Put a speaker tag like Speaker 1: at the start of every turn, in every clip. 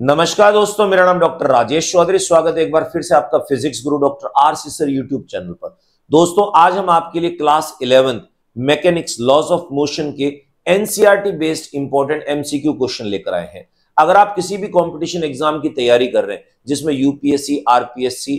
Speaker 1: नमस्कार दोस्तों मेरा नाम डॉक्टर राजेश चौधरी स्वागत है एक बार फिर से आपका physics Guru doctor R C sir YouTube channel पर दोस्तों आज हम आपके लिए class eleventh mechanics laws of motion के NCERT based important MCQ question लेकर आए हैं अगर आप किसी भी कॉम्पिटिशन एग्जाम की तैयारी कर रहे हैं जिसमें यूपीएससी आरपीएससी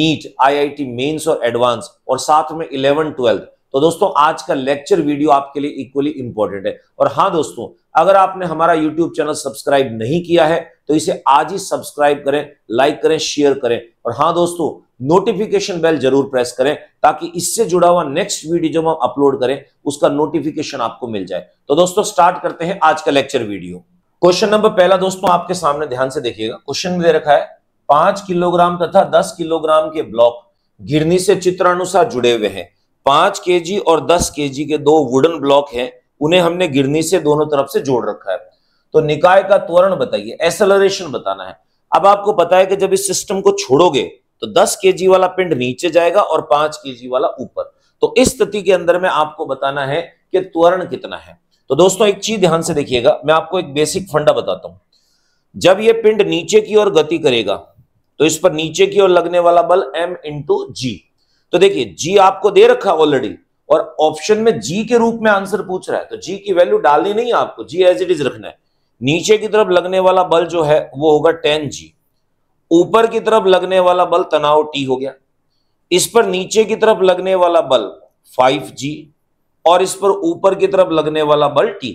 Speaker 1: नीट आई मेंस और एडवांस और साथ में इलेवन ट्वेल्थ तो दोस्तों आज का लेक्चर वीडियो आपके लिए इक्वली इंपॉर्टेंट है और हाँ दोस्तों अगर आपने हमारा यूट्यूब चैनल सब्सक्राइब नहीं किया है तो इसे आज ही सब्सक्राइब करें लाइक करें शेयर करें और हाँ दोस्तों नोटिफिकेशन बेल जरूर प्रेस करें ताकि इससे जुड़ा हुआ नेक्स्ट वीडियो जब हम अपलोड करें उसका नोटिफिकेशन आपको मिल जाए तो दोस्तों स्टार्ट करते हैं आज का लेक्चर वीडियो क्वेश्चन नंबर पहला दोस्तों आपके सामने ध्यान से देखिएगा क्वेश्चन दे रखा है पांच किलोग्राम तथा दस किलोग्राम के ब्लॉक गिरनी से चित्रानुसार जुड़े हुए हैं पांच के और दस के के दो वुडन ब्लॉक हैं उन्हें हमने गिरनी से दोनों तरफ से जोड़ रखा है तो निकाय का त्वरण बताइए एसेलरेशन बताना है अब आपको पता है कि जब इस सिस्टम को छोड़ोगे तो 10 जी वाला पिंड नीचे जाएगा और 5 जी वाला ऊपर तो इस स्थिति के अंदर में आपको बताना है कि त्वरण कितना है तो दोस्तों एक चीज ध्यान से देखिएगा मैं आपको एक बेसिक फंडा बताता हूं जब ये पिंड नीचे की ओर गति करेगा तो इस पर नीचे की ओर लगने वाला बल एम इंटू जी तो देखिए जी आपको दे रखा ऑलरेडी और ऑप्शन में जी के रूप में आंसर पूछ रहा है तो जी की वैल्यू डालनी नहीं है आपको जी एज इट इज रखना है नीचे की तरफ लगने वाला बल जो है वो होगा टेन जी ऊपर की तरफ लगने वाला बल तनाव टी हो गया इस पर नीचे की तरफ लगने वाला बल फाइव जी और इस पर ऊपर की तरफ लगने वाला बल टी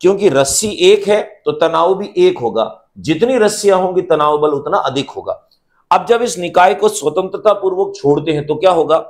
Speaker 1: क्योंकि रस्सी एक है तो तनाव भी एक होगा जितनी रस्सियां होंगी तनाव बल उतना अधिक होगा अब जब इस निकाय को स्वतंत्रता पूर्वक छोड़ते हैं तो क्या होगा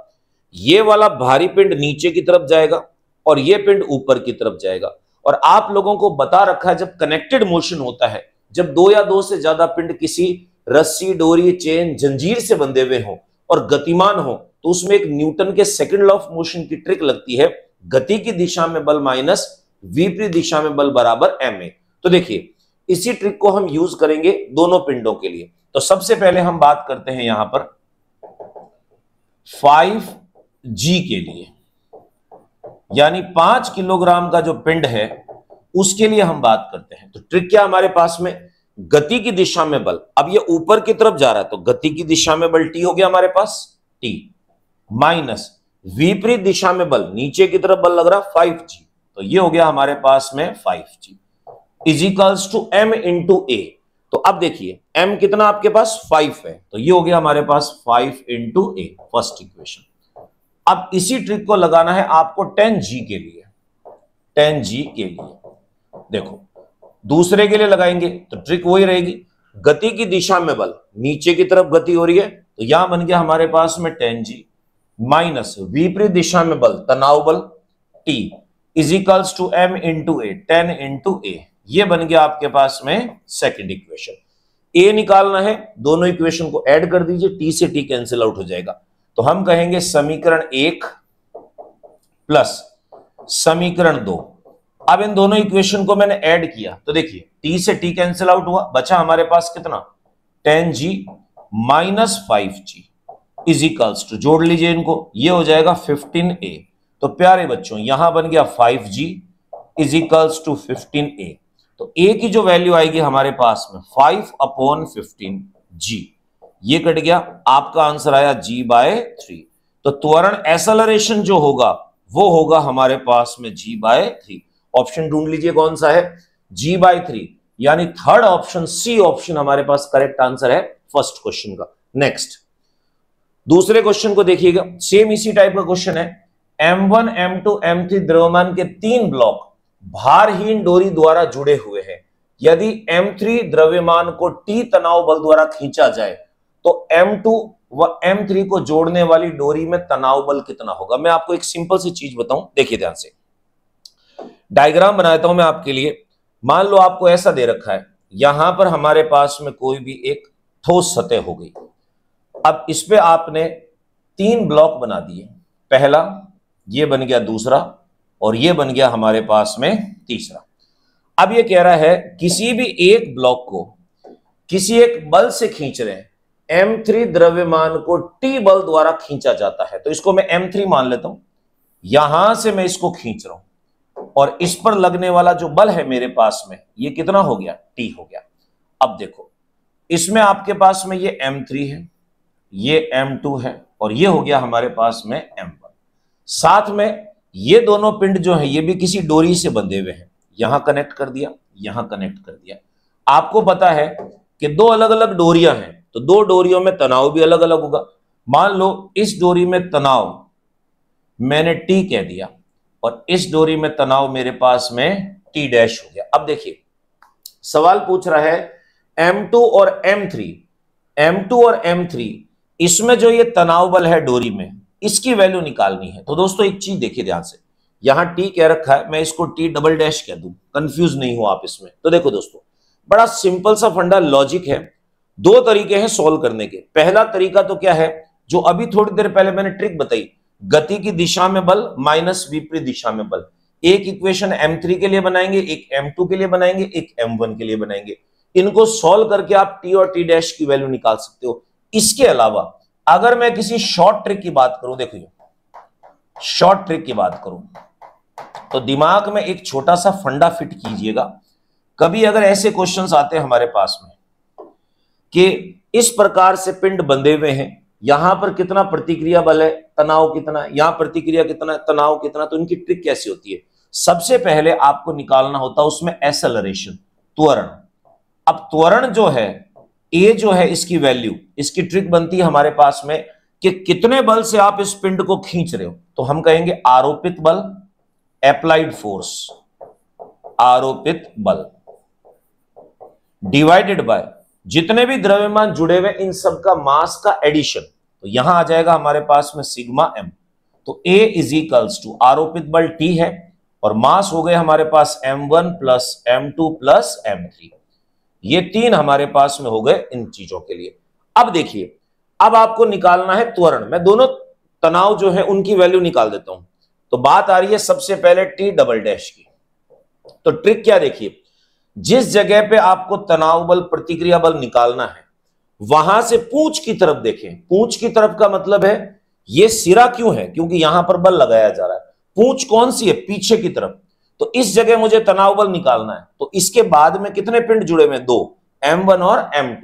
Speaker 1: ये वाला भारी पिंड नीचे की तरफ जाएगा और यह पिंड ऊपर की तरफ जाएगा और आप लोगों को बता रखा है जब कनेक्टेड मोशन होता है जब दो या दो से ज्यादा पिंड किसी रस्सी डोरी चेन जंजीर से बंधे हुए हों और गतिमान हो तो उसमें एक न्यूटन के सेकेंड लॉ ऑफ मोशन की ट्रिक लगती है गति की दिशा में बल माइनस विपरीत दिशा में बल बराबर एम ए तो देखिए इसी ट्रिक को हम यूज करेंगे दोनों पिंडों के लिए तो सबसे पहले हम बात करते हैं यहां पर फाइव जी के लिए यानी पांच किलोग्राम का जो पिंड है उसके लिए हम बात करते हैं तो ट्रिक क्या हमारे पास में गति की दिशा में बल अब ये ऊपर की तरफ जा रहा है तो गति की दिशा में बल टी हो गया हमारे पास टी माइनस विपरीत दिशा में बल नीचे की तरफ बल लग रहा फाइव जी तो ये हो गया हमारे पास में five G equals to M into A तो अब देखिए एम कितना आपके पास फाइव है तो ये हो गया हमारे पास five into A first equation अब इसी ट्रिक को लगाना है आपको टेन जी के लिए टेन जी के लिए देखो दूसरे के लिए लगाएंगे तो ट्रिक वही रहेगी गति की दिशा में बल नीचे की तरफ गति हो रही है तो यहां बन गया हमारे पास में टेन जी माइनस विपरीत दिशा में बल तनाव बल T equals to M into A ten into A ये बन गया आपके पास में सेकेंड इक्वेशन ए निकालना है दोनों इक्वेशन को ऐड कर दीजिए टी से टी कैंसिल आउट हो जाएगा तो हम कहेंगे समीकरण एक प्लस समीकरण दो अब इन दोनों इक्वेशन को मैंने ऐड किया तो देखिए टी से टी कैंसिल आउट हुआ बचा हमारे पास कितना ten G minus five G equals to जोड़ लीजिए इनको ये हो जाएगा फिफ्टीन ए तो प्यारे बच्चों यहां बन गया five G equals to fifteen A तो ए की जो वैल्यू आएगी हमारे पास में फाइव अपॉन फिफ्टीन जी ये कट गया आपका आंसर आया जी बाय थ्री तो त्वरण एसलरेशन जो होगा वो होगा हमारे पास में जी बाय थ्री ऑप्शन ढूंढ लीजिए कौन सा है जी बाय थ्री यानी थर्ड ऑप्शन सी ऑप्शन हमारे पास करेक्ट आंसर है फर्स्ट क्वेश्चन का नेक्स्ट दूसरे क्वेश्चन को देखिएगा सेम इसी टाइप का क्वेश्चन है M1, M2, M3 द्रव्यमान के तीन ब्लॉक भारहीन डोरी द्वारा जुड़े हुए हैं यदि M3 द्रव्यमान को T तनाव बल द्वारा खींचा जाए तो एम टू व एम थ्री को जोड़ने वाली डोरी में तनाव बल कितना होगा मैं आपको एक सिंपल सी चीज बताऊं देखिए ध्यान से डायग्राम बनाता हूं मैं आपके लिए मान लो आपको ऐसा दे रखा है यहां पर हमारे पास में कोई भी एक ठोस सतह हो गई अब इस पर आपने तीन ब्लॉक बना दिए पहला ये बन गया दूसरा और ये बन गया हमारे पास में तीसरा अब ये कह रहा है किसी भी एक ब्लॉक को किसी एक बल से खींच रहे हैं M3 द्रव्यमान को T बल द्वारा खींचा जाता है तो इसको मैं M3 मान लेता हूं यहां से मैं इसको खींच रहा हूं और इस पर लगने वाला जो बल है मेरे पास में ये कितना हो गया T हो गया अब देखो इसमें आपके पास में ये M3 है ये M2 है और ये हो गया हमारे पास में M1 साथ में ये दोनों पिंड जो है ये भी किसी डोरी से बंधे हुए हैं यहां कनेक्ट कर दिया यहां कनेक्ट कर दिया आपको पता है कि दो अलग अलग डोरियां हैं तो दो डोरियों में तनाव भी अलग अलग होगा मान लो इस डोरी में तनाव मैंने टी कह दिया और इस डोरी में तनाव मेरे पास में टी डैश हो गया अब देखिए सवाल पूछ रहा है टू और एम M2 और M3 इसमें जो ये तनाव बल है डोरी में इसकी वैल्यू निकालनी है तो दोस्तों एक चीज देखिए ध्यान से यहां टी कह रखा है मैं इसको टी डबल डैश कह दू कंफ्यूज नहीं हो आप इसमें तो देखो दोस्तों बड़ा सिंपल सा फंडा लॉजिक है दो तरीके हैं सोल्व करने के पहला तरीका तो क्या है जो अभी थोड़ी देर पहले मैंने ट्रिक बताई गति की दिशा में बल माइनस विपरीत दिशा में बल एक इक्वेशन M3 के लिए बनाएंगे एक M2 के लिए बनाएंगे एक M1 के लिए बनाएंगे इनको सॉल्व करके आप T और T डैश की वैल्यू निकाल सकते हो इसके अलावा अगर मैं किसी शॉर्ट ट्रिक की बात करूं देखिए शॉर्ट ट्रिक की बात करूं तो दिमाग में एक छोटा सा फंडा फिट कीजिएगा कभी अगर ऐसे क्वेश्चंस आते हैं हमारे पास में कि इस प्रकार से पिंड बंधे हुए हैं यहां पर कितना प्रतिक्रिया बल है तनाव कितना यहां प्रतिक्रिया कितना तनाव कितना तो इनकी ट्रिक कैसी होती है सबसे पहले आपको निकालना होता है उसमें एसेलरेशन त्वरण अब त्वरण जो है ए जो है इसकी वैल्यू इसकी ट्रिक बनती है हमारे पास में कि कितने बल से आप इस पिंड को खींच रहे हो तो हम कहेंगे आरोपित बल एप्लाइड फोर्स आरोपित बल डिवाइडेड बाय जितने भी द्रव्यमान जुड़े हुए इन सब का मास का एडिशन तो यहां आ जाएगा हमारे पास में सिग्मा एम तो ए इज इक्वल्स टू आरोपित बल टी है और मास हो गए हमारे पास M one plus M two plus M three ये तीन हमारे पास में हो गए इन चीजों के लिए अब देखिए अब आपको निकालना है त्वरण मैं दोनों तनाव जो है उनकी वैल्यू निकाल देता हूं तो बात आ रही है सबसे पहले टी डबल डैश की तो ट्रिक क्या देखिए जिस जगह पे आपको तनाव बल प्रतिक्रिया बल निकालना है वहां से पूछ की तरफ देखें पूछ की तरफ का मतलब है ये सिरा क्यों है क्योंकि यहां पर बल लगाया जा रहा है पूछ कौन सी है पीछे की तरफ तो इस जगह मुझे तनाव बल निकालना है तो इसके बाद में कितने पिंड जुड़े हुए दो एम और एम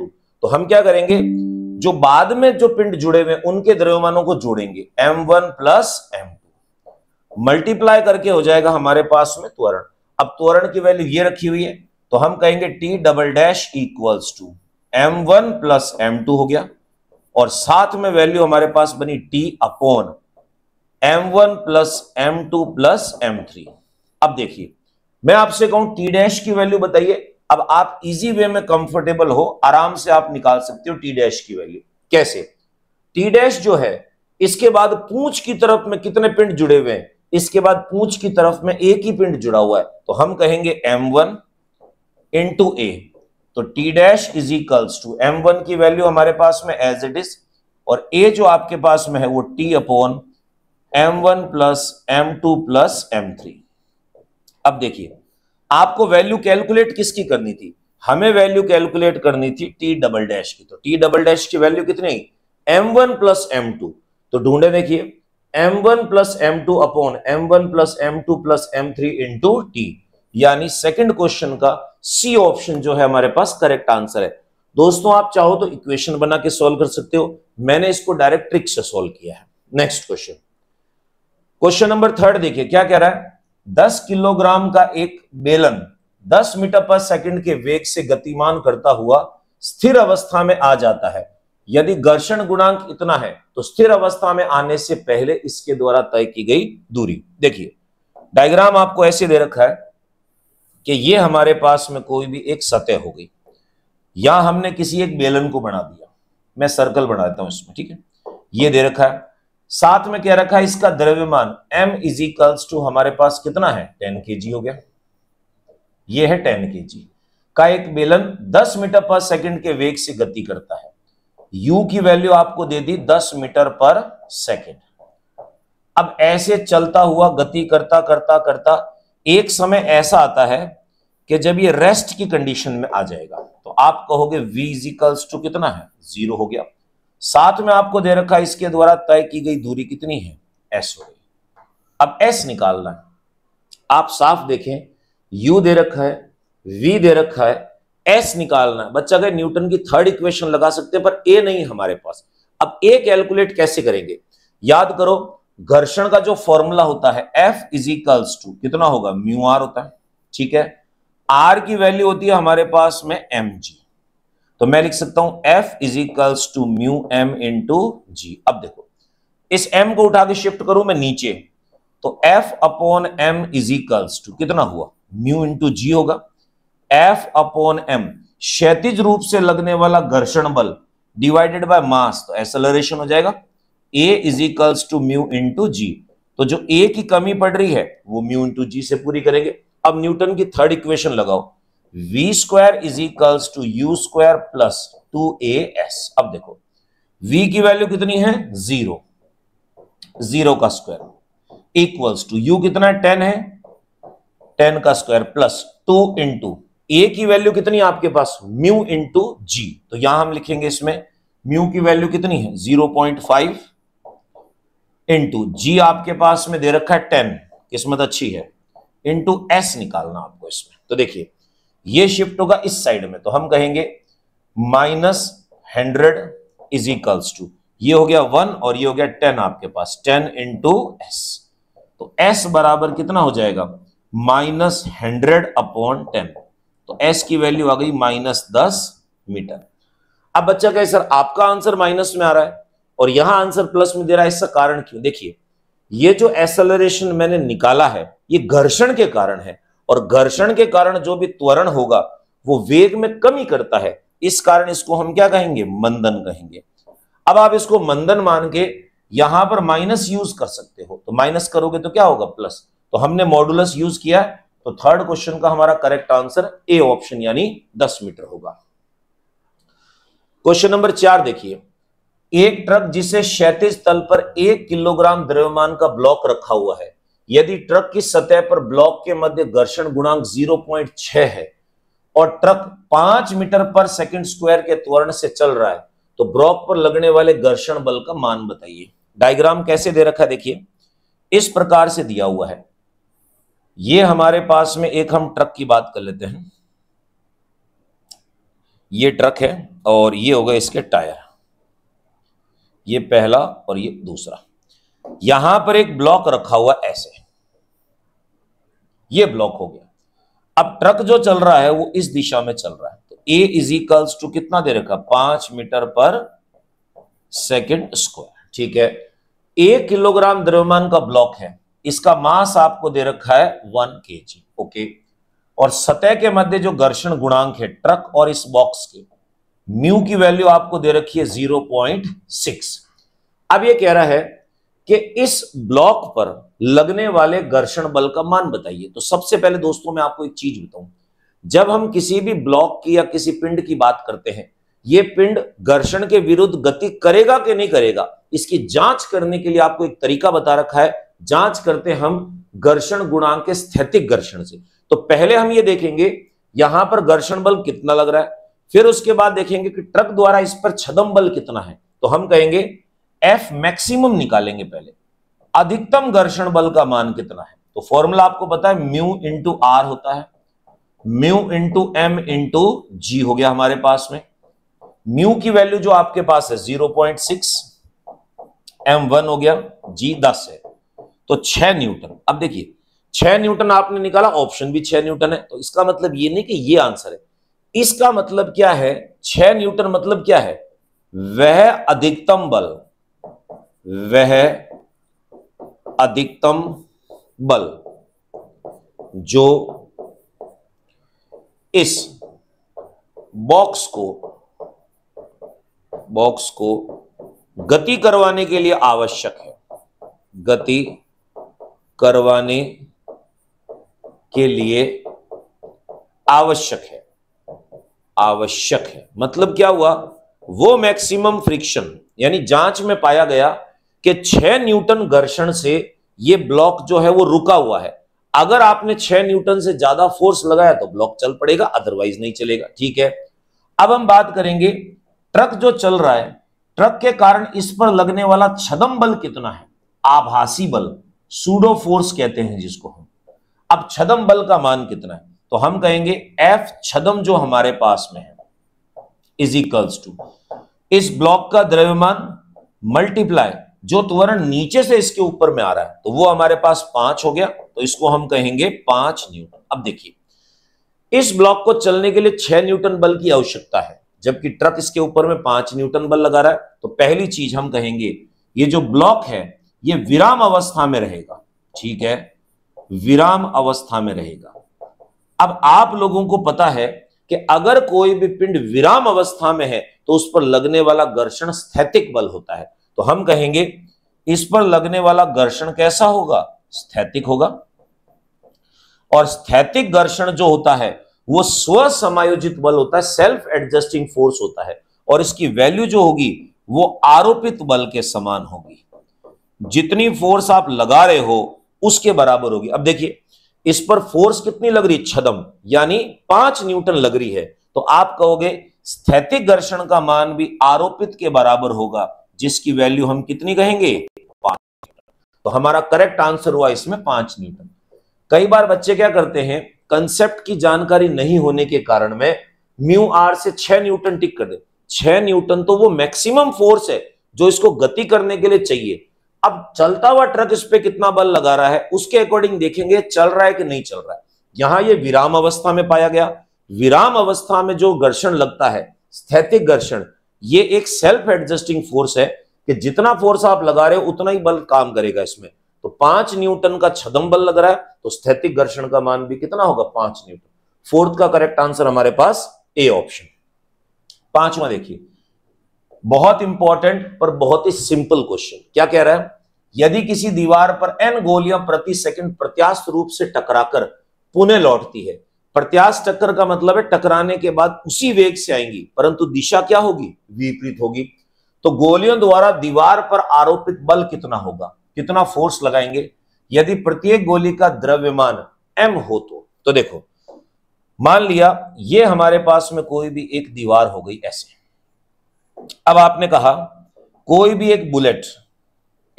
Speaker 1: तो हम क्या करेंगे जो बाद में जो पिंड जुड़े हुए उनके द्रव्यमानों को जोड़ेंगे M one plus M two multiply करके हो जाएगा हमारे पास में त्वरण अब त्वरण की वैल्यू ये रखी हुई है तो हम कहेंगे T double dash equals to M one plus M two हो गया और साथ में वैल्यू हमारे पास बनी T upon M one plus M two plus M three अब देखिए मैं आपसे कहूं टी डैश की वैल्यू बताइए अब आप इजी वे में कंफर्टेबल हो आराम से आप निकाल सकते हो टी डैश की वैल्यू कैसे टी डैश जो है इसके बाद पूंछ की तरफ में कितने पिंड जुड़े हुए हैं इसके बाद पूंछ की तरफ में एक ही पिंड जुड़ा हुआ है तो हम कहेंगे M one into A तो T dash is equals to M one की वैल्यू हमारे पास में एज इट इज और ए जो आपके पास में है वो T upon M one plus M two plus M three अब देखिए आपको वैल्यू कैलकुलेट किसकी करनी थी हमें वैल्यू कैलकुलेट करनी थी टी डबल डैश की तो टी डबल डैश की वैल्यू कितनी M one plus M two तो ढूंढे देखिए M one plus M two upon M one plus M two plus M three into T यानी सेकेंड क्वेश्चन का सी ऑप्शन जो है हमारे पास करेक्ट आंसर है दोस्तों आप चाहो तो इक्वेशन बना के सोल्व कर सकते हो मैंने इसको डायरेक्ट ट्रिक से सोल्व किया है next question question number third देखिए क्या कह रहा है दस किलोग्राम का एक बेलन दस मीटर पर सेकंड के वेग से गतिमान करता हुआ स्थिर अवस्था में आ जाता है यदि घर्षण गुणांक इतना है तो स्थिर अवस्था में आने से पहले इसके द्वारा तय की गई दूरी देखिए डायग्राम आपको ऐसे दे रखा है कि ये हमारे पास में कोई भी एक सतह हो गई या हमने किसी एक बेलन को बना दिया मैं सर्कल बनाता हूं इसमें ठीक है ये दे रखा है साथ में क्या रखा है इसका द्रव्यमान m इज इक्वल्स टू हमारे पास कितना है 10 के हो गया ये है 10 के का एक बेलन 10 मीटर पर सेकंड के वेग से गति करता है u की वैल्यू आपको दे दी 10 मीटर पर सेकंड अब ऐसे चलता हुआ गति करता करता करता एक समय ऐसा आता है कि जब ये रेस्ट की कंडीशन में आ जाएगा तो आप कहोगे v इजिकल्स टू कितना है जीरो हो गया साथ में आपको दे रखा इसके द्वारा तय की गई दूरी कितनी है s हो गई अब s निकालना है आप साफ देखें u दे रखा है v दे रखा है s निकालना है बच्चा अगर न्यूटन की थर्ड इक्वेशन लगा सकते हैं पर ए नहीं हमारे पास अब ए कैलकुलेट कैसे करेंगे याद करो घर्षण का जो फॉर्मूला होता है एफ इजिकल्स टू कितना होगा म्यू आर होता है ठीक है आर की वैल्यू होती है हमारे पास में एम जी तो मैं लिख सकता हूं F is equals to mu M into G अब देखो इस एम को उठा के शिफ्ट करूं मैं नीचे तो F upon M is equals to कितना हुआ म्यू इंटू जी होगा एफ अपॉन एम क्षैतिज रूप से लगने वाला घर्षण बल डिवाइडेड बाय मास तो एसेलरेशन हो जाएगा A is equals to mu into G तो जो ए की कमी पड़ रही है वो म्यू इंटू जी से पूरी करेंगे अब न्यूटन की थर्ड इक्वेशन लगाओ V square is equals to U square plus two A S अब देखो v की वैल्यू कितनी है जीरो जीरो का स्क्वायर इक्वल्स टू u कितना है टेन है टेन का square plus two into A की वैल्यू कितनी है आपके पास म्यू इंटू जी तो यहां हम लिखेंगे इसमें म्यू की वैल्यू कितनी है zero point five into G आपके पास में दे रखा है टेन किस्मत अच्छी है इंटू एस निकालना आपको इसमें तो देखिए ये शिफ्ट होगा इस साइड में तो हम कहेंगे minus hundred is equals to ये हो गया वन और ये हो गया टेन आपके पास टेन इंटू एस तो एस बराबर कितना हो जाएगा माइनस हंड्रेड अपॉन टेन तो एस की वैल्यू आ गई माइनस दस मीटर अब बच्चा कहे सर आपका आंसर माइनस में आ रहा है और यहां आंसर प्लस में दे रहा है इसका कारण क्यों देखिए ये जो एक्सलरेशन मैंने निकाला है ये घर्षण के कारण है और घर्षण के कारण जो भी त्वरण होगा वो वेग में कमी करता है इस कारण इसको हम क्या कहेंगे मंदन कहेंगे अब आप इसको मंदन मान के यहां पर माइनस यूज कर सकते हो तो माइनस करोगे तो क्या होगा प्लस तो हमने मॉडुलस यूज किया तो थर्ड क्वेश्चन का हमारा करेक्ट आंसर ए ऑप्शन यानी 10 मीटर होगा क्वेश्चन नंबर चार देखिए एक ट्रक जिसे क्षेत्र तल पर एक किलोग्राम द्रव्यमान का ब्लॉक रखा हुआ है यदि ट्रक की सतह पर ब्लॉक के मध्य घर्षण गुणांक 0.6 है और ट्रक 5 मीटर पर सेकंड स्क्वायर के त्वरण से चल रहा है तो ब्लॉक पर लगने वाले घर्षण बल का मान बताइए डायग्राम कैसे दे रखा है देखिए इस प्रकार से दिया हुआ है ये हमारे पास में एक हम ट्रक की बात कर लेते हैं ये ट्रक है और ये होगा इसके टायर ये पहला और ये दूसरा यहां पर एक ब्लॉक रखा हुआ ऐसे ये ब्लॉक हो गया अब ट्रक जो चल रहा है वो इस दिशा में चल रहा है तो ए इज इक्वल्स टू कितना दे रखा पांच मीटर पर सेकेंड स्क्वायर ठीक है एक किलोग्राम द्रव्यमान का ब्लॉक है इसका मास आपको दे रखा है वन के ओके और सतह के मध्य जो घर्षण गुणांक है ट्रक और इस बॉक्स के म्यू की वैल्यू आपको दे रखी है जीरो पॉइंट सिक्स अब ये कह रहा है कि इस ब्लॉक पर लगने वाले घर्षण बल का मान बताइए तो सबसे पहले दोस्तों मैं आपको एक चीज बताऊं जब हम किसी भी ब्लॉक की या किसी पिंड की बात करते हैं ये पिंड घर्षण के विरुद्ध गति करेगा कि नहीं करेगा इसकी जांच करने के लिए आपको एक तरीका बता रखा है जांच करते हम घर्षण गुणांक के स्थैतिक घर्षण से तो पहले हम ये देखेंगे यहां पर घर्षण बल कितना लग रहा है फिर उसके बाद देखेंगे कि ट्रक द्वारा इस पर छदम बल कितना है तो हम कहेंगे एफ मैक्सिमम निकालेंगे पहले अधिकतम घर्षण बल का मान कितना है तो फॉर्मूला आपको पता है म्यू इंटू आर होता है mu into M into G हो गया हमारे पास में म्यू की वैल्यू जो आपके पास है zero point six M one हो गया जी दस है तो छ न्यूटन अब देखिए छह न्यूटन आपने निकाला ऑप्शन भी छह न्यूटन है तो इसका मतलब ये नहीं कि ये आंसर है इसका मतलब क्या है छह न्यूटन मतलब क्या है वह अधिकतम बल वह अधिकतम बल जो इस बॉक्स को बॉक्स को गति करवाने के लिए आवश्यक है गति करवाने के लिए आवश्यक है आवश्यक है मतलब क्या हुआ वो मैक्सिमम फ्रिक्शन यानी जांच में पाया गया कि छह न्यूटन घर्षण से ये ब्लॉक जो है वो रुका हुआ है अगर आपने छ न्यूटन से ज्यादा फोर्स लगाया तो ब्लॉक चल पड़ेगा अदरवाइज नहीं चलेगा ठीक है अब हम बात करेंगे ट्रक जो चल रहा है ट्रक के कारण इस पर लगने वाला छदम बल कितना है आभासी बल सूडो फोर्स कहते हैं जिसको हम अब छदम बल का मान कितना है तो हम कहेंगे एफ छदम जो हमारे पास में है इज इक्वल्स टू इस ब्लॉक का द्रव्यमान मल्टीप्लाई जो त्वरण नीचे से इसके ऊपर में आ रहा है तो वो हमारे पास पांच हो गया तो इसको हम कहेंगे पांच न्यूटन अब देखिए इस ब्लॉक को चलने के लिए छह न्यूटन बल की आवश्यकता है जबकि ट्रक इसके ऊपर में पांच न्यूटन बल लगा रहा है तो पहली चीज हम कहेंगे ये जो ब्लॉक है ये विराम अवस्था में रहेगा ठीक है विराम अवस्था में रहेगा अब आप लोगों को पता है कि अगर कोई भी पिंड विराम अवस्था में है तो उस पर लगने वाला घर्षण स्थैतिक बल होता है तो हम कहेंगे इस पर लगने वाला घर्षण कैसा होगा स्थैतिक होगा और स्थैतिक घर्षण जो होता है वो स्व समायोजित बल होता है सेल्फ एडजस्टिंग फोर्स होता है और इसकी वैल्यू जो होगी वो आरोपित बल के समान होगी जितनी फोर्स आप लगा रहे हो उसके बराबर होगी अब देखिए इस पर फोर्स कितनी लग रही छदम यानी पांच न्यूटन लग रही है तो आप कहोगे स्थैतिक घर्षण का मान भी आरोपित के बराबर होगा जिसकी वैल्यू हम कितनी कहेंगे पांच तो हमारा करेक्ट आंसर हुआ इसमें पांच न्यूटन कई बार बच्चे क्या करते हैं कंसेप्ट की जानकारी नहीं होने के कारण में म्यू आर से छह न्यूटन टिक कर दे छह न्यूटन तो वो मैक्सिमम फोर्स है जो इसको गति करने के लिए चाहिए अब चलता हुआ ट्रक इस पर कितना बल लगा रहा है उसके अकॉर्डिंग देखेंगे चल रहा है कि नहीं चल रहा है यहां ये विराम अवस्था में पाया गया विराम अवस्था में जो घर्षण लगता है स्थैतिक घर्षण ये एक सेल्फ एडजस्टिंग फोर्स है कि जितना फोर्स आप लगा रहे हो उतना ही बल काम करेगा इसमें तो पांच न्यूटन का छदम बल लग रहा है तो स्थैतिक घर्षण का मान भी कितना होगा पांच न्यूटन फोर्थ का करेक्ट आंसर हमारे पास ए ऑप्शन पांचवा देखिए बहुत इंपॉर्टेंट और बहुत ही सिंपल क्वेश्चन क्या कह रहा है यदि किसी दीवार पर एन गोलियां प्रति सेकंड प्रत्याश रूप से टकराकर पुणे लौटती है प्रत्याश टक्कर का मतलब है टकराने के बाद उसी वेग से आएंगी परंतु दिशा क्या होगी विपरीत होगी तो गोलियों द्वारा दीवार पर आरोपित बल कितना होगा कितना फोर्स लगाएंगे यदि प्रत्येक गोली का द्रव्यमान एम हो तो तो देखो मान लिया ये हमारे पास में कोई भी एक दीवार हो गई ऐसे अब आपने कहा कोई भी एक बुलेट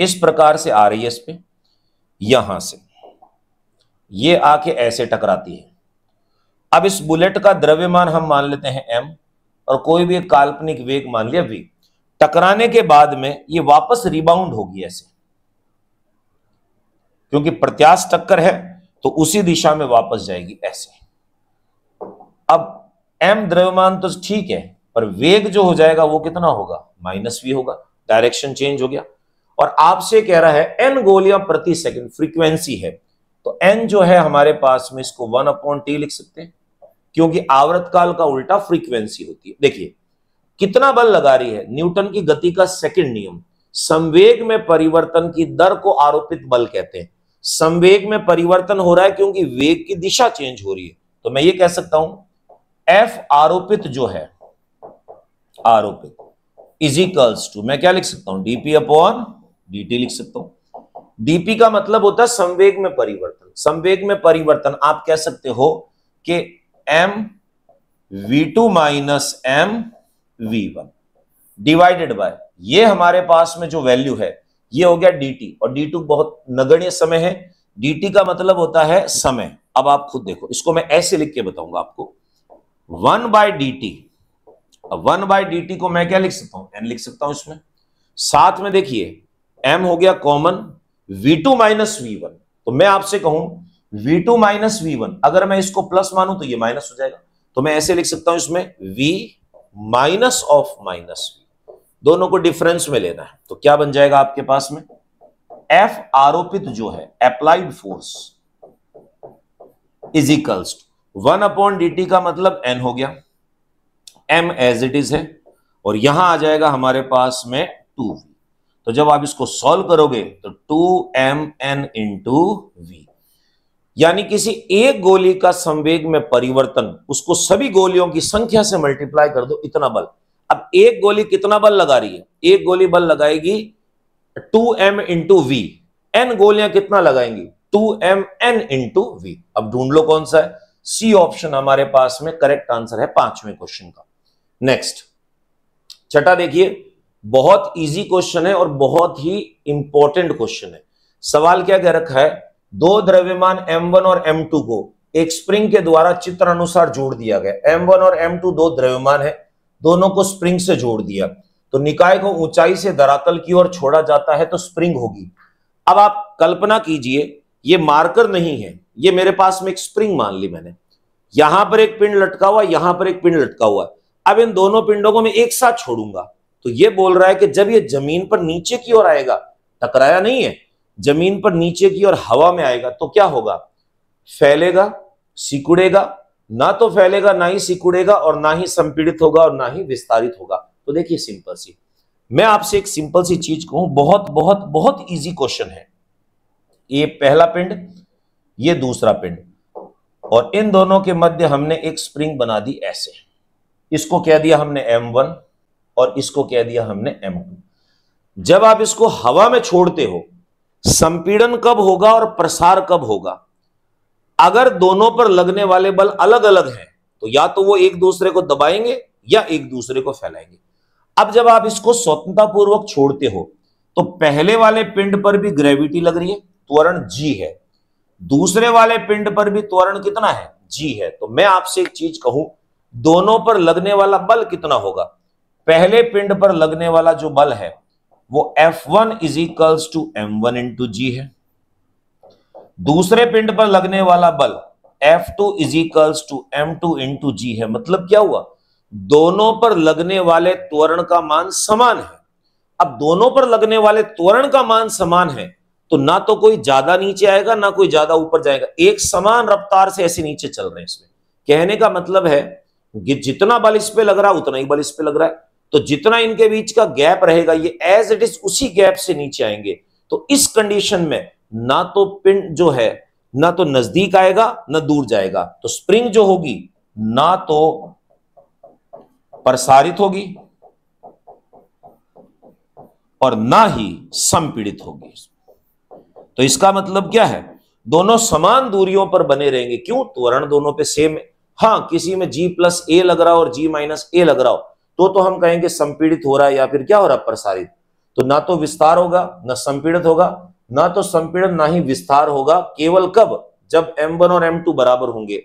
Speaker 1: इस प्रकार से आ रही है इस पर यहां से ये आके ऐसे टकराती है अब इस बुलेट का द्रव्यमान हम मान लेते हैं एम और कोई भी एक काल्पनिक वेग मान लिया वी टकराने के बाद में ये वापस रिबाउंड होगी ऐसे क्योंकि प्रत्याश टक्कर है तो उसी दिशा में वापस जाएगी ऐसे अब एम द्रव्यमान तो ठीक है पर वेग जो हो जाएगा वो कितना होगा माइनस वी होगा डायरेक्शन चेंज हो गया और आपसे कह रहा है एन गोलियां प्रति सेकंड फ्रीक्वेंसी है तो एन जो है हमारे पास में इसको वन अपॉन टी लिख सकते हैं क्योंकि आवृत काल का उल्टा फ्रीक्वेंसी होती है देखिए कितना बल लगा रही है न्यूटन की गति का सेकंड नियम संवेग में परिवर्तन की दर को आरोपित बल कहते हैं संवेग में परिवर्तन हो रहा है क्योंकि वेग की दिशा चेंज हो रही है तो मैं ये कह सकता हूं एफ आरोपित जो है आर ओ पे इज इक्वल्स टू मैं क्या लिख सकता हूं डीपी अपॉन डीटी लिख सकता हूं डीपी का मतलब होता है संवेग में परिवर्तन संवेग में परिवर्तन आप कह सकते हो कि M V two minus M V one divided by ये हमारे पास में जो वैल्यू है ये हो गया डी और डी बहुत नगण्य समय है डी का मतलब होता है समय अब आप खुद देखो इसको मैं ऐसे लिख के बताऊंगा आपको वन बाय डी टी अब वन बाई डी टी को मैं क्या लिख सकता हूं एन लिख सकता हूं इसमें साथ में देखिए एम हो गया common V two minus V one तो मैं आपसे कहूं V two minus V one अगर मैं इसको प्लस मानू तो ये माइनस हो जाएगा तो मैं ऐसे लिख सकता हूं इसमें वी माइनस ऑफ माइनस दोनों को डिफरेंस में लेना है तो क्या बन जाएगा आपके पास में एफ आरोपित जो है applied force is equals one upon D का मतलब एन हो गया एम एज इट इज है और यहां आ जाएगा हमारे पास में टू वी तो जब आप इसको सॉल्व करोगे तो two M N into V यानी किसी एक गोली का संवेग में परिवर्तन उसको सभी गोलियों की संख्या से मल्टीप्लाई कर दो इतना बल अब एक गोली कितना बल लगा रही है एक गोली बल लगाएगी two M into V N गोलियां कितना लगाएंगी two M N into V अब ढूंढ लो कौन सा है सी ऑप्शन हमारे पास में करेक्ट आंसर है पांचवें क्वेश्चन का नेक्स्ट छठा देखिए बहुत इजी क्वेश्चन है और बहुत ही इंपॉर्टेंट क्वेश्चन है सवाल क्या कह रखा है दो द्रव्यमान M1 और M2 को एक स्प्रिंग के द्वारा चित्र अनुसार जोड़ दिया गया M1 और M2 दो द्रव्यमान है दोनों को स्प्रिंग से जोड़ दिया तो निकाय को ऊंचाई से धरातल की ओर छोड़ा जाता है तो स्प्रिंग होगी अब आप कल्पना कीजिए ये मार्कर नहीं है ये मेरे पास में एक स्प्रिंग मान ली मैंने यहां पर एक पिंड लटका हुआ यहां पर एक पिंड लटका हुआ अब इन दोनों पिंडों को मैं एक साथ छोड़ूंगा तो ये बोल रहा है कि जब ये जमीन पर नीचे की ओर आएगा टकराया नहीं है जमीन पर नीचे की ओर हवा में आएगा तो क्या होगा फैलेगा सिकुड़ेगा ना तो फैलेगा ना ही सिकुड़ेगा और ना ही संपीड़ित होगा और ना ही विस्तारित होगा तो देखिए सिंपल सी मैं आपसे एक सिंपल सी चीज कहूं बहुत बहुत बहुत इजी क्वेश्चन है ये पहला पिंड ये दूसरा पिंड और इन दोनों के मध्य हमने एक स्प्रिंग बना दी ऐसे इसको कह दिया हमने M1 और इसको कह दिया हमने M2 जब आप इसको हवा में छोड़ते हो संपीड़न कब होगा और प्रसार कब होगा अगर दोनों पर लगने वाले बल अलग अलग हैं तो या तो वो एक दूसरे को दबाएंगे या एक दूसरे को फैलाएंगे अब जब आप इसको स्वतंत्रतापूर्वक छोड़ते हो तो पहले वाले पिंड पर भी ग्रेविटी लग रही है त्वरण जी है दूसरे वाले पिंड पर भी त्वरण कितना है जी है तो मैं आपसे एक चीज कहूं दोनों पर लगने वाला बल कितना होगा पहले पिंड पर लगने वाला जो बल है वो F1 one is equals to M one into G है दूसरे पिंड पर लगने वाला बल F2 two is equals to M two into G है मतलब क्या हुआ दोनों पर लगने वाले त्वरण का मान समान है अब दोनों पर लगने वाले त्वरण का मान समान है तो ना तो कोई ज्यादा नीचे आएगा ना कोई ज्यादा ऊपर जाएगा एक समान रफ्तार से ऐसे नीचे चल रहे हैं इसमें कहने का मतलब है जितना बल इस पे लग रहा है उतना ही बल इस पे लग रहा है तो जितना इनके बीच का गैप रहेगा ये एज इट इज उसी गैप से नीचे आएंगे तो इस कंडीशन में ना तो पिंड जो है ना तो नजदीक आएगा ना दूर जाएगा तो स्प्रिंग जो होगी ना तो प्रसारित होगी और ना ही संपीड़ित होगी तो इसका मतलब क्या है दोनों समान दूरियों पर बने रहेंगे क्यों त्वरण दोनों पे सेम है हाँ किसी में जी प्लस ए लग रहा हो और जी माइनस ए लग रहा हो तो तो हम कहेंगे संपीड़ित हो रहा है या फिर क्या हो रहा है प्रसारित तो ना तो विस्तार होगा ना संपीड़ित होगा ना तो संपीड़न ना ही विस्तार होगा केवल कब जब M1 और M2 बराबर होंगे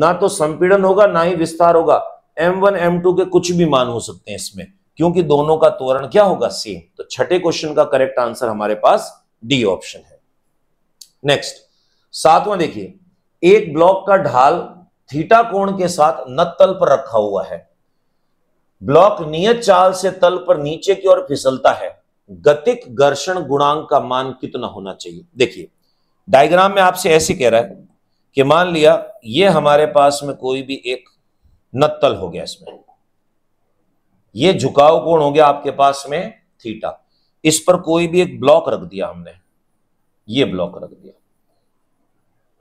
Speaker 1: ना तो संपीड़न होगा ना ही विस्तार होगा M1 M2 के कुछ भी मान हो सकते हैं इसमें क्योंकि दोनों का तोरण क्या होगा सेम तो छठे क्वेश्चन का करेक्ट आंसर हमारे पास डी ऑप्शन है नेक्स्ट सातवां देखिए एक ब्लॉक का ढाल थीटा कोण के साथ न तल पर रखा हुआ है ब्लॉक नियत चाल से तल पर नीचे की ओर फिसलता है गतिक घर्षण गुणांक का मान कितना होना चाहिए देखिए डायग्राम में आपसे ऐसे कह रहा है कि मान लिया ये हमारे पास में कोई भी एक नत्तल हो गया इसमें ये झुकाव कोण हो गया आपके पास में थीटा इस पर कोई भी एक ब्लॉक रख दिया हमने ये ब्लॉक रख दिया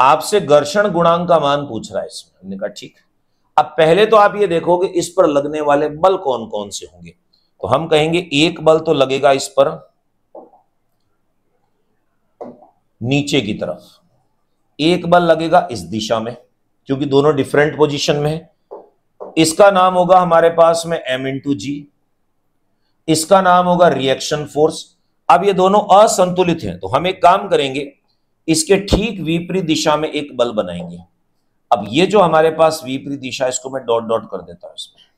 Speaker 1: आपसे घर्षण गुणांक का मान पूछ रहा है इसमें हमने कहा ठीक है अब पहले तो आप ये देखोगे इस पर लगने वाले बल कौन कौन से होंगे तो हम कहेंगे एक बल तो लगेगा इस पर नीचे की तरफ एक बल लगेगा इस दिशा में क्योंकि दोनों डिफरेंट पोजीशन में है इसका नाम होगा हमारे पास में एम इंटू जी इसका नाम होगा रिएक्शन फोर्स अब ये दोनों असंतुलित हैं तो हम एक काम करेंगे इसके ठीक विपरीत दिशा में एक बल बनाएंगे अब ये जो हमारे पास विपरीत दिशा इसको मैं डॉट डॉट कर देता हूं इसमें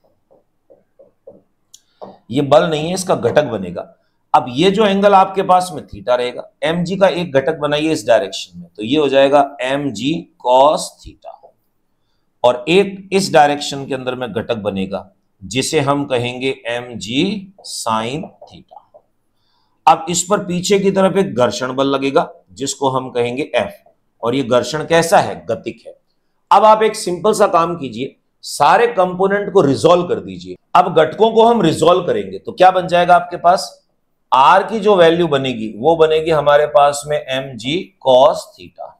Speaker 1: ये बल नहीं है इसका घटक बनेगा अब ये जो एंगल आपके पास में थीटा रहेगा एम जी का एक घटक बनाइए इस डायरेक्शन में तो ये हो जाएगा एम जी कॉस थीटा और एक इस डायरेक्शन के अंदर में घटक बनेगा जिसे हम कहेंगे एम जी साइन थीटा अब इस पर पीछे की तरफ एक घर्षण बल लगेगा जिसको हम कहेंगे एफ और ये घर्षण कैसा है गतिक है अब आप एक सिंपल सा काम कीजिए सारे कंपोनेंट को रिजोल्व कर दीजिए अब घटकों को हम रिजोल्व करेंगे तो क्या बन जाएगा आपके पास आर की जो वैल्यू बनेगी वो बनेगी हमारे पास में एम जी कॉस थीटा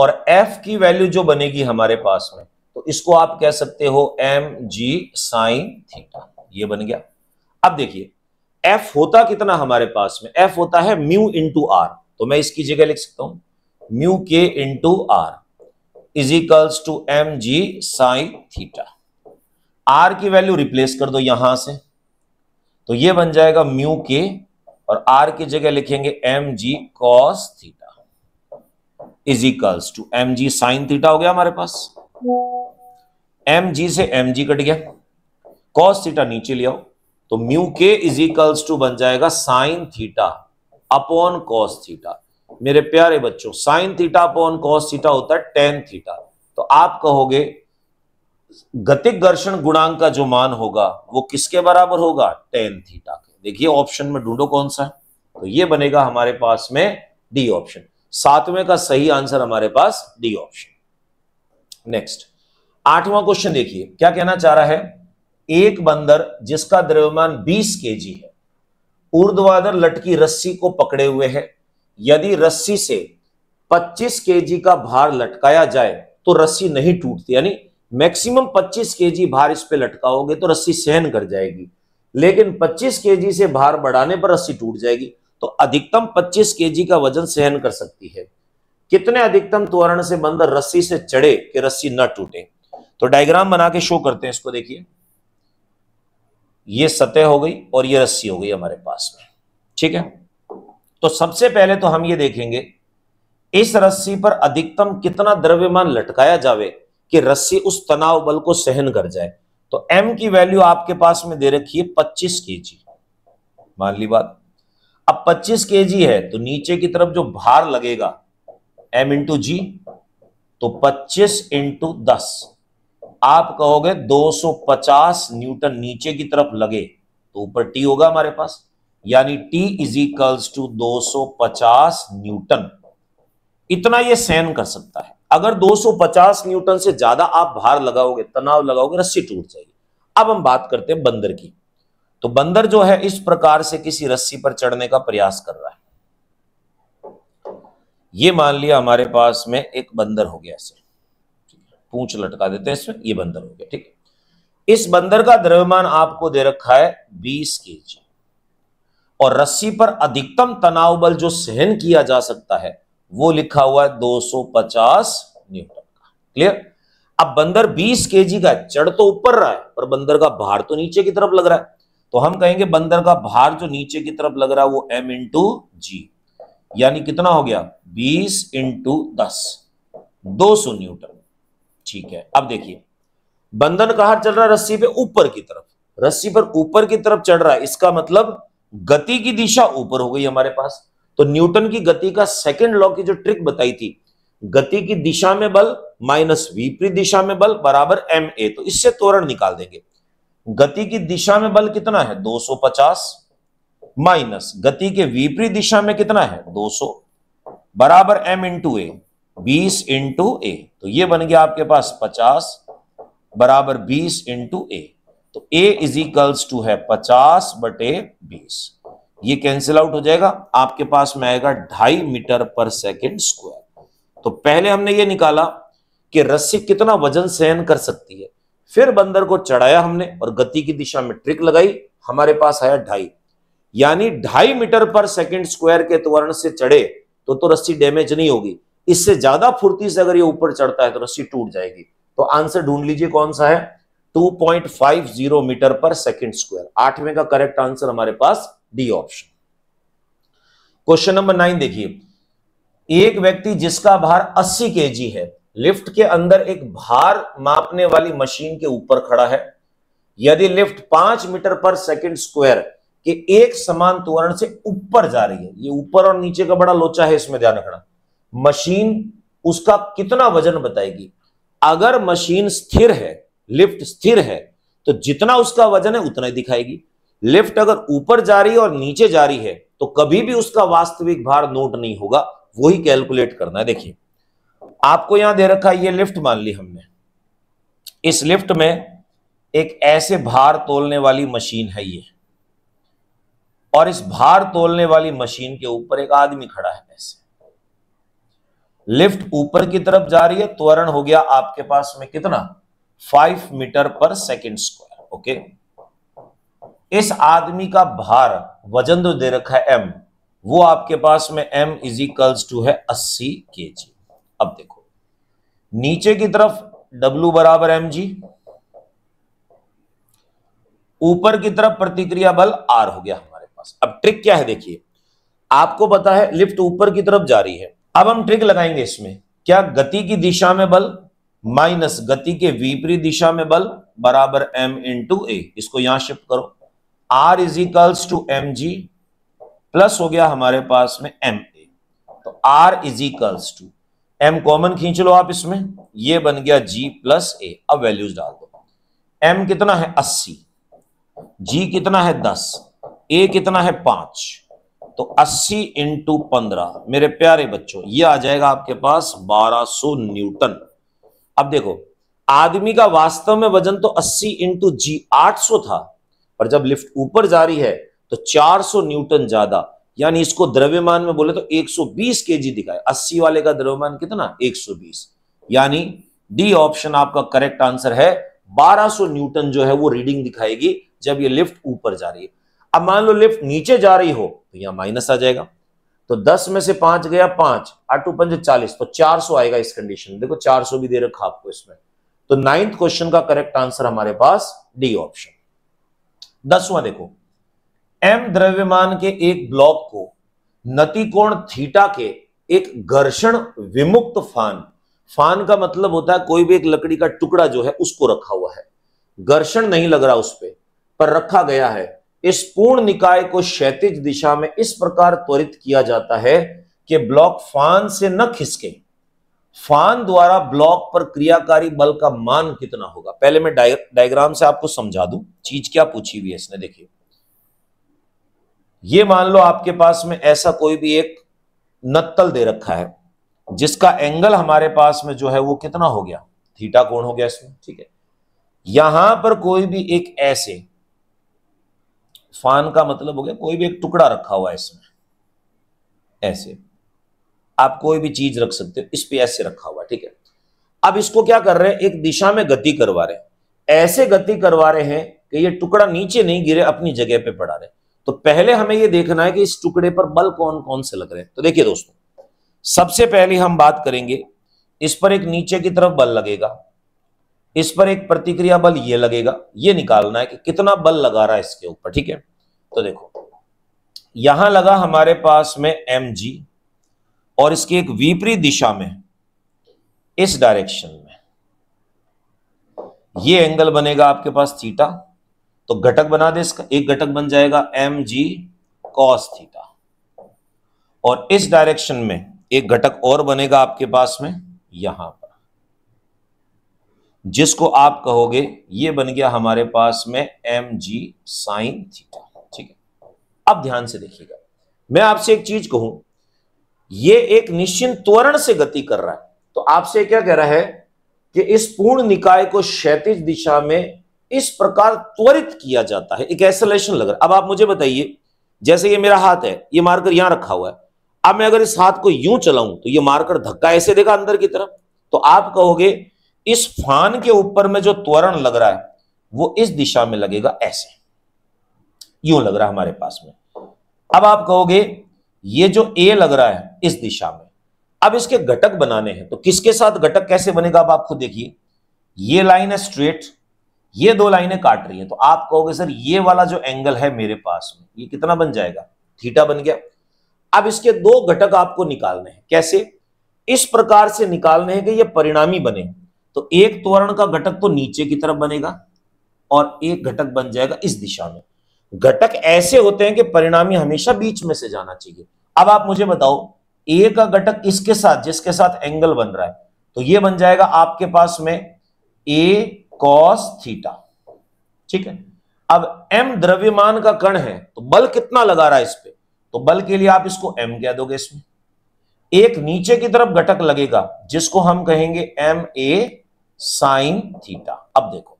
Speaker 1: और एफ की वैल्यू जो बनेगी हमारे पास में तो इसको आप कह सकते हो एम जी साइन थीटा ये बन गया अब देखिए एफ होता कितना हमारे पास में एफ होता है म्यू इंटू आर तो मैं इसकी जगह लिख सकता हूं म्यू के into R equals to M G sine theta R की वैल्यू रिप्लेस कर दो यहां से तो ये बन जाएगा म्यू के और आर की जगह लिखेंगे M G cos theta equals to M G sine theta हो गया हमारे पास एम जी से एम जी कट गया कॉस थीटा नीचे ले आओ तो म्यू के इजिकल्स टू बन जाएगा sine theta upon cos theta मेरे प्यारे बच्चों sine theta upon cos theta होता है टेन थीटा तो आप कहोगे गतिक घर्षण गुणांक का जो मान होगा वो किसके बराबर होगा टेन थीटा के देखिए ऑप्शन में ढूंढो कौन सा है तो ये बनेगा हमारे पास में डी ऑप्शन सातवें का सही आंसर हमारे पास डी ऑप्शन नेक्स्ट आठवां क्वेश्चन देखिए क्या कहना चाह रहा है एक बंदर जिसका द्रव्यमान 20 केजी है ऊर्ध्वाधर लटकी रस्सी को पकड़े हुए है यदि रस्सी से 25 केजी का भार लटकाया जाए तो रस्सी नहीं टूटती यानी मैक्सिमम 25 केजी भार इस पे लटकाओगे तो रस्सी सहन कर जाएगी लेकिन 25 केजी से भार बढ़ाने पर रस्सी टूट जाएगी तो अधिकतम 25 केजी का वजन सहन कर सकती है कितने अधिकतम त्वरण से बंदर रस्सी से चढ़े कि रस्सी न टूटे तो डायग्राम बना के शो करते हैं इसको देखिए ये सतह हो गई और ये रस्सी हो गई हमारे पास में ठीक है तो सबसे पहले तो हम ये देखेंगे इस रस्सी पर अधिकतम कितना द्रव्यमान लटकाया जावे कि रस्सी उस तनाव बल को सहन कर जाए तो m की वैल्यू आपके पास में दे रखी है 25 के मान ली बात अब 25 के है तो नीचे की तरफ जो भार लगेगा m इंटू जी तो 25 इंटू दस आप कहोगे 250 न्यूटन नीचे की तरफ लगे तो ऊपर टी होगा हमारे पास यानी T is equals to 250 Newton इतना ये सहन कर सकता है अगर 250 न्यूटन से ज्यादा आप भार लगाओगे तनाव लगाओगे रस्सी टूट जाएगी अब हम बात करते हैं बंदर की तो बंदर जो है इस प्रकार से किसी रस्सी पर चढ़ने का प्रयास कर रहा है ये मान लिया हमारे पास में एक बंदर हो गया ऐसे पूछ लटका देते हैं इसमें ये बंदर हो गया ठीक है इस बंदर का द्रव्यमान आपको दे रखा है 20 के और रस्सी पर अधिकतम तनाव बल जो सहन किया जा सकता है वो लिखा हुआ है 250 न्यूटन का क्लियर अब बंदर 20 जी का चढ़ तो ऊपर रहा है पर बंदर का भार तो नीचे की तरफ लग रहा है तो हम कहेंगे बंदर का भार जो नीचे की तरफ लग रहा है वो एम इंटू जी यानी कितना हो गया बीस इंटू दस दो न्यूटन ठीक है अब देखिए बंधन कहा चल रहा है रस्सी पे ऊपर की तरफ रस्सी पर ऊपर की तरफ चढ़ रहा है इसका मतलब गति की दिशा ऊपर हो गई हमारे पास तो न्यूटन की गति का सेकेंड लॉ की जो ट्रिक बताई थी गति की दिशा में बल माइनस विपरीत दिशा में बल बराबर एम ए तो इससे तोरण निकाल देंगे गति की दिशा में बल कितना है 250 माइनस गति के विपरीत दिशा में कितना है 200 बराबर एम इंटू ए बीस इंटू ए तो ये बन गया आपके पास पचास बराबर बीस इंटू ए तो ए इज इक्वल्स टू है पचास बटे बीस ये कैंसिल आउट हो जाएगा आपके पास में आएगा ढाई मीटर पर सेकेंड स्क्वायर तो पहले हमने ये निकाला कि रस्सी कितना वजन सहन कर सकती है फिर बंदर को चढ़ाया हमने और गति की दिशा में ट्रिक लगाई हमारे पास आया ढाई यानी ढाई मीटर पर सेकेंड स्क्वायर के त्वरण से चढ़े तो तो रस्सी डैमेज नहीं होगी इससे ज्यादा फुर्ती से अगर ये ऊपर चढ़ता है तो रस्सी टूट जाएगी तो आंसर ढूंढ लीजिए कौन सा है 2.50 मीटर पर सेकंड स्क्वायर आठवें का करेक्ट आंसर हमारे पास D option question number nine देखिए एक व्यक्ति जिसका भार 80 के है लिफ्ट के अंदर एक भार मापने वाली मशीन के ऊपर खड़ा है यदि लिफ्ट पांच मीटर पर सेकंड स्क्वायर के एक समान त्वरण से ऊपर जा रही है ये ऊपर और नीचे का बड़ा लोचा है इसमें ध्यान रखना मशीन उसका कितना वजन बताएगी अगर मशीन स्थिर है लिफ्ट स्थिर है तो जितना उसका वजन है उतना ही दिखाएगी लिफ्ट अगर ऊपर जा रही है और नीचे जा रही है तो कभी भी उसका वास्तविक भार नोट नहीं होगा वही कैलकुलेट करना है देखिए आपको यहां दे रखा है ये लिफ्ट मान ली हमने इस लिफ्ट में एक ऐसे भार तोलने वाली मशीन है ये और इस भार तोलने वाली मशीन के ऊपर एक आदमी खड़ा है लिफ्ट ऊपर की तरफ जा रही है त्वरण हो गया आपके पास में कितना फाइव मीटर पर सेकेंड स्क्वायर ओके इस आदमी का भार वजन जो तो दे रखा है एम वो आपके पास में एम इज इक्वल्स टू है अस्सी के जी अब देखो नीचे की तरफ डब्ल्यू बराबर एम जी ऊपर की तरफ प्रतिक्रिया बल आर हो गया हमारे पास अब ट्रिक क्या है देखिए आपको पता है लिफ्ट ऊपर की तरफ जा रही है अब हम ट्रिक लगाएंगे इसमें क्या गति की दिशा में बल माइनस गति के विपरीत दिशा में बल बराबर m इंटू ए इसको यहां शिफ्ट करो R is equals to M G plus हो गया हमारे पास में एम ए तो R is equals to M common खींच लो आप इसमें ये बन गया जी प्लस ए अब वैल्यूज डाल दो एम कितना है अस्सी जी कितना है दस ए कितना है पांच तो 80 इंटू पंद्रह मेरे प्यारे बच्चों ये आ जाएगा आपके पास 1200 न्यूटन अब देखो आदमी का वास्तव में वजन तो 80 इंटू जी आठ था पर जब लिफ्ट ऊपर जा रही है तो 400 न्यूटन ज्यादा यानी इसको द्रव्यमान में बोले तो 120 केजी दिखाए 80 वाले का द्रव्यमान कितना 120 यानी डी ऑप्शन आपका करेक्ट आंसर है 1200 न्यूटन जो है वो रीडिंग दिखाएगी जब ये लिफ्ट ऊपर जा रही है अब मान लो लिफ्ट नीचे जा रही हो तो यहाँ माइनस आ जाएगा तो दस में से पांच गया पांच आठ पंच चालीस तो चार सौ आएगा इस कंडीशन देखो चार सौ भी दे रखा आपको इसमें तो नाइन्थ क्वेश्चन का करेक्ट आंसर हमारे पास डी ऑप्शन दसवां देखो एम द्रव्यमान के एक ब्लॉक को नतिकोण थीटा के एक घर्षण विमुक्त फान फान का मतलब होता है कोई भी एक लकड़ी का टुकड़ा जो है उसको रखा हुआ है घर्षण नहीं लग रहा उस पर पर रखा गया है इस पूर्ण निकाय को क्षैतिज दिशा में इस प्रकार त्वरित किया जाता है कि ब्लॉक फान से न खिसके फान द्वारा ब्लॉक पर क्रियाकारी बल का मान कितना होगा पहले मैं डायग्राम से आपको समझा दूं चीज क्या पूछी हुई है इसने देखिए ये मान लो आपके पास में ऐसा कोई भी एक नत्तल दे रखा है जिसका एंगल हमारे पास में जो है वो कितना हो गया थीटा कोण हो गया इसमें ठीक है यहां पर कोई भी एक ऐसे फान का मतलब हो गया कोई भी एक टुकड़ा रखा हुआ है इसमें ऐसे आप कोई भी चीज रख सकते हो इस पे ऐसे रखा हुआ ठीक है अब इसको क्या कर रहे हैं एक दिशा में गति करवा रहे हैं ऐसे गति करवा रहे हैं कि ये टुकड़ा नीचे नहीं गिरे अपनी जगह पे पड़ा रहे तो पहले हमें ये देखना है कि इस टुकड़े पर बल कौन कौन से लग रहे हैं तो देखिए दोस्तों सबसे पहले हम बात करेंगे इस पर एक नीचे की तरफ बल लगेगा इस पर एक प्रतिक्रिया बल ये लगेगा ये निकालना है कि कितना बल लगा रहा है इसके ऊपर ठीक है तो देखो यहां लगा हमारे पास में एम जी और इसकी एक विपरीत दिशा में इस डायरेक्शन में ये एंगल बनेगा आपके पास थीटा तो घटक बना दे इसका एक घटक बन जाएगा एम जी कॉस थीटा और इस डायरेक्शन में एक घटक और बनेगा आपके पास में यहां पर जिसको आप कहोगे ये बन गया हमारे पास में एम जी साइन थीटा ठीक है अब ध्यान से देखिएगा मैं आपसे एक चीज कहूं ये एक निश्चित त्वरण से गति कर रहा है तो आपसे क्या कह रहा है कि इस पूर्ण निकाय को क्षैतिज दिशा में इस प्रकार त्वरित किया जाता है एक एसलेशन लग रहा है अब आप मुझे बताइए जैसे ये मेरा हाथ है ये मार्कर यहां रखा हुआ है अब मैं अगर इस हाथ को यूं चलाऊं तो ये मार्कर धक्का ऐसे देगा अंदर की तरफ तो आप कहोगे इस फान के ऊपर में जो त्वरण लग रहा है वो इस दिशा में लगेगा ऐसे यूं लग रहा है हमारे पास में अब आप कहोगे ये जो ए लग रहा है इस दिशा में अब इसके घटक बनाने हैं तो किसके साथ घटक कैसे बनेगा अब आप खुद देखिए ये लाइन है स्ट्रेट ये दो लाइनें काट रही हैं तो आप कहोगे सर ये वाला जो एंगल है मेरे पास में ये कितना बन जाएगा थीटा बन गया अब इसके दो घटक आपको निकालने हैं कैसे इस प्रकार से निकालने हैं कि ये परिणामी बने तो एक त्वरण का घटक तो नीचे की तरफ बनेगा और एक घटक बन जाएगा इस दिशा में घटक ऐसे होते हैं कि परिणामी हमेशा बीच में से जाना चाहिए अब आप मुझे बताओ ए का घटक इसके साथ जिसके साथ एंगल बन रहा है तो ये बन जाएगा आपके पास में ए कॉस थीटा ठीक है अब एम द्रव्यमान का कण है तो बल कितना लगा रहा है इस पर तो बल के लिए आप इसको एम कह दोगे इसमें एक नीचे की तरफ घटक लगेगा जिसको हम कहेंगे एम ए साइन थीटा अब देखो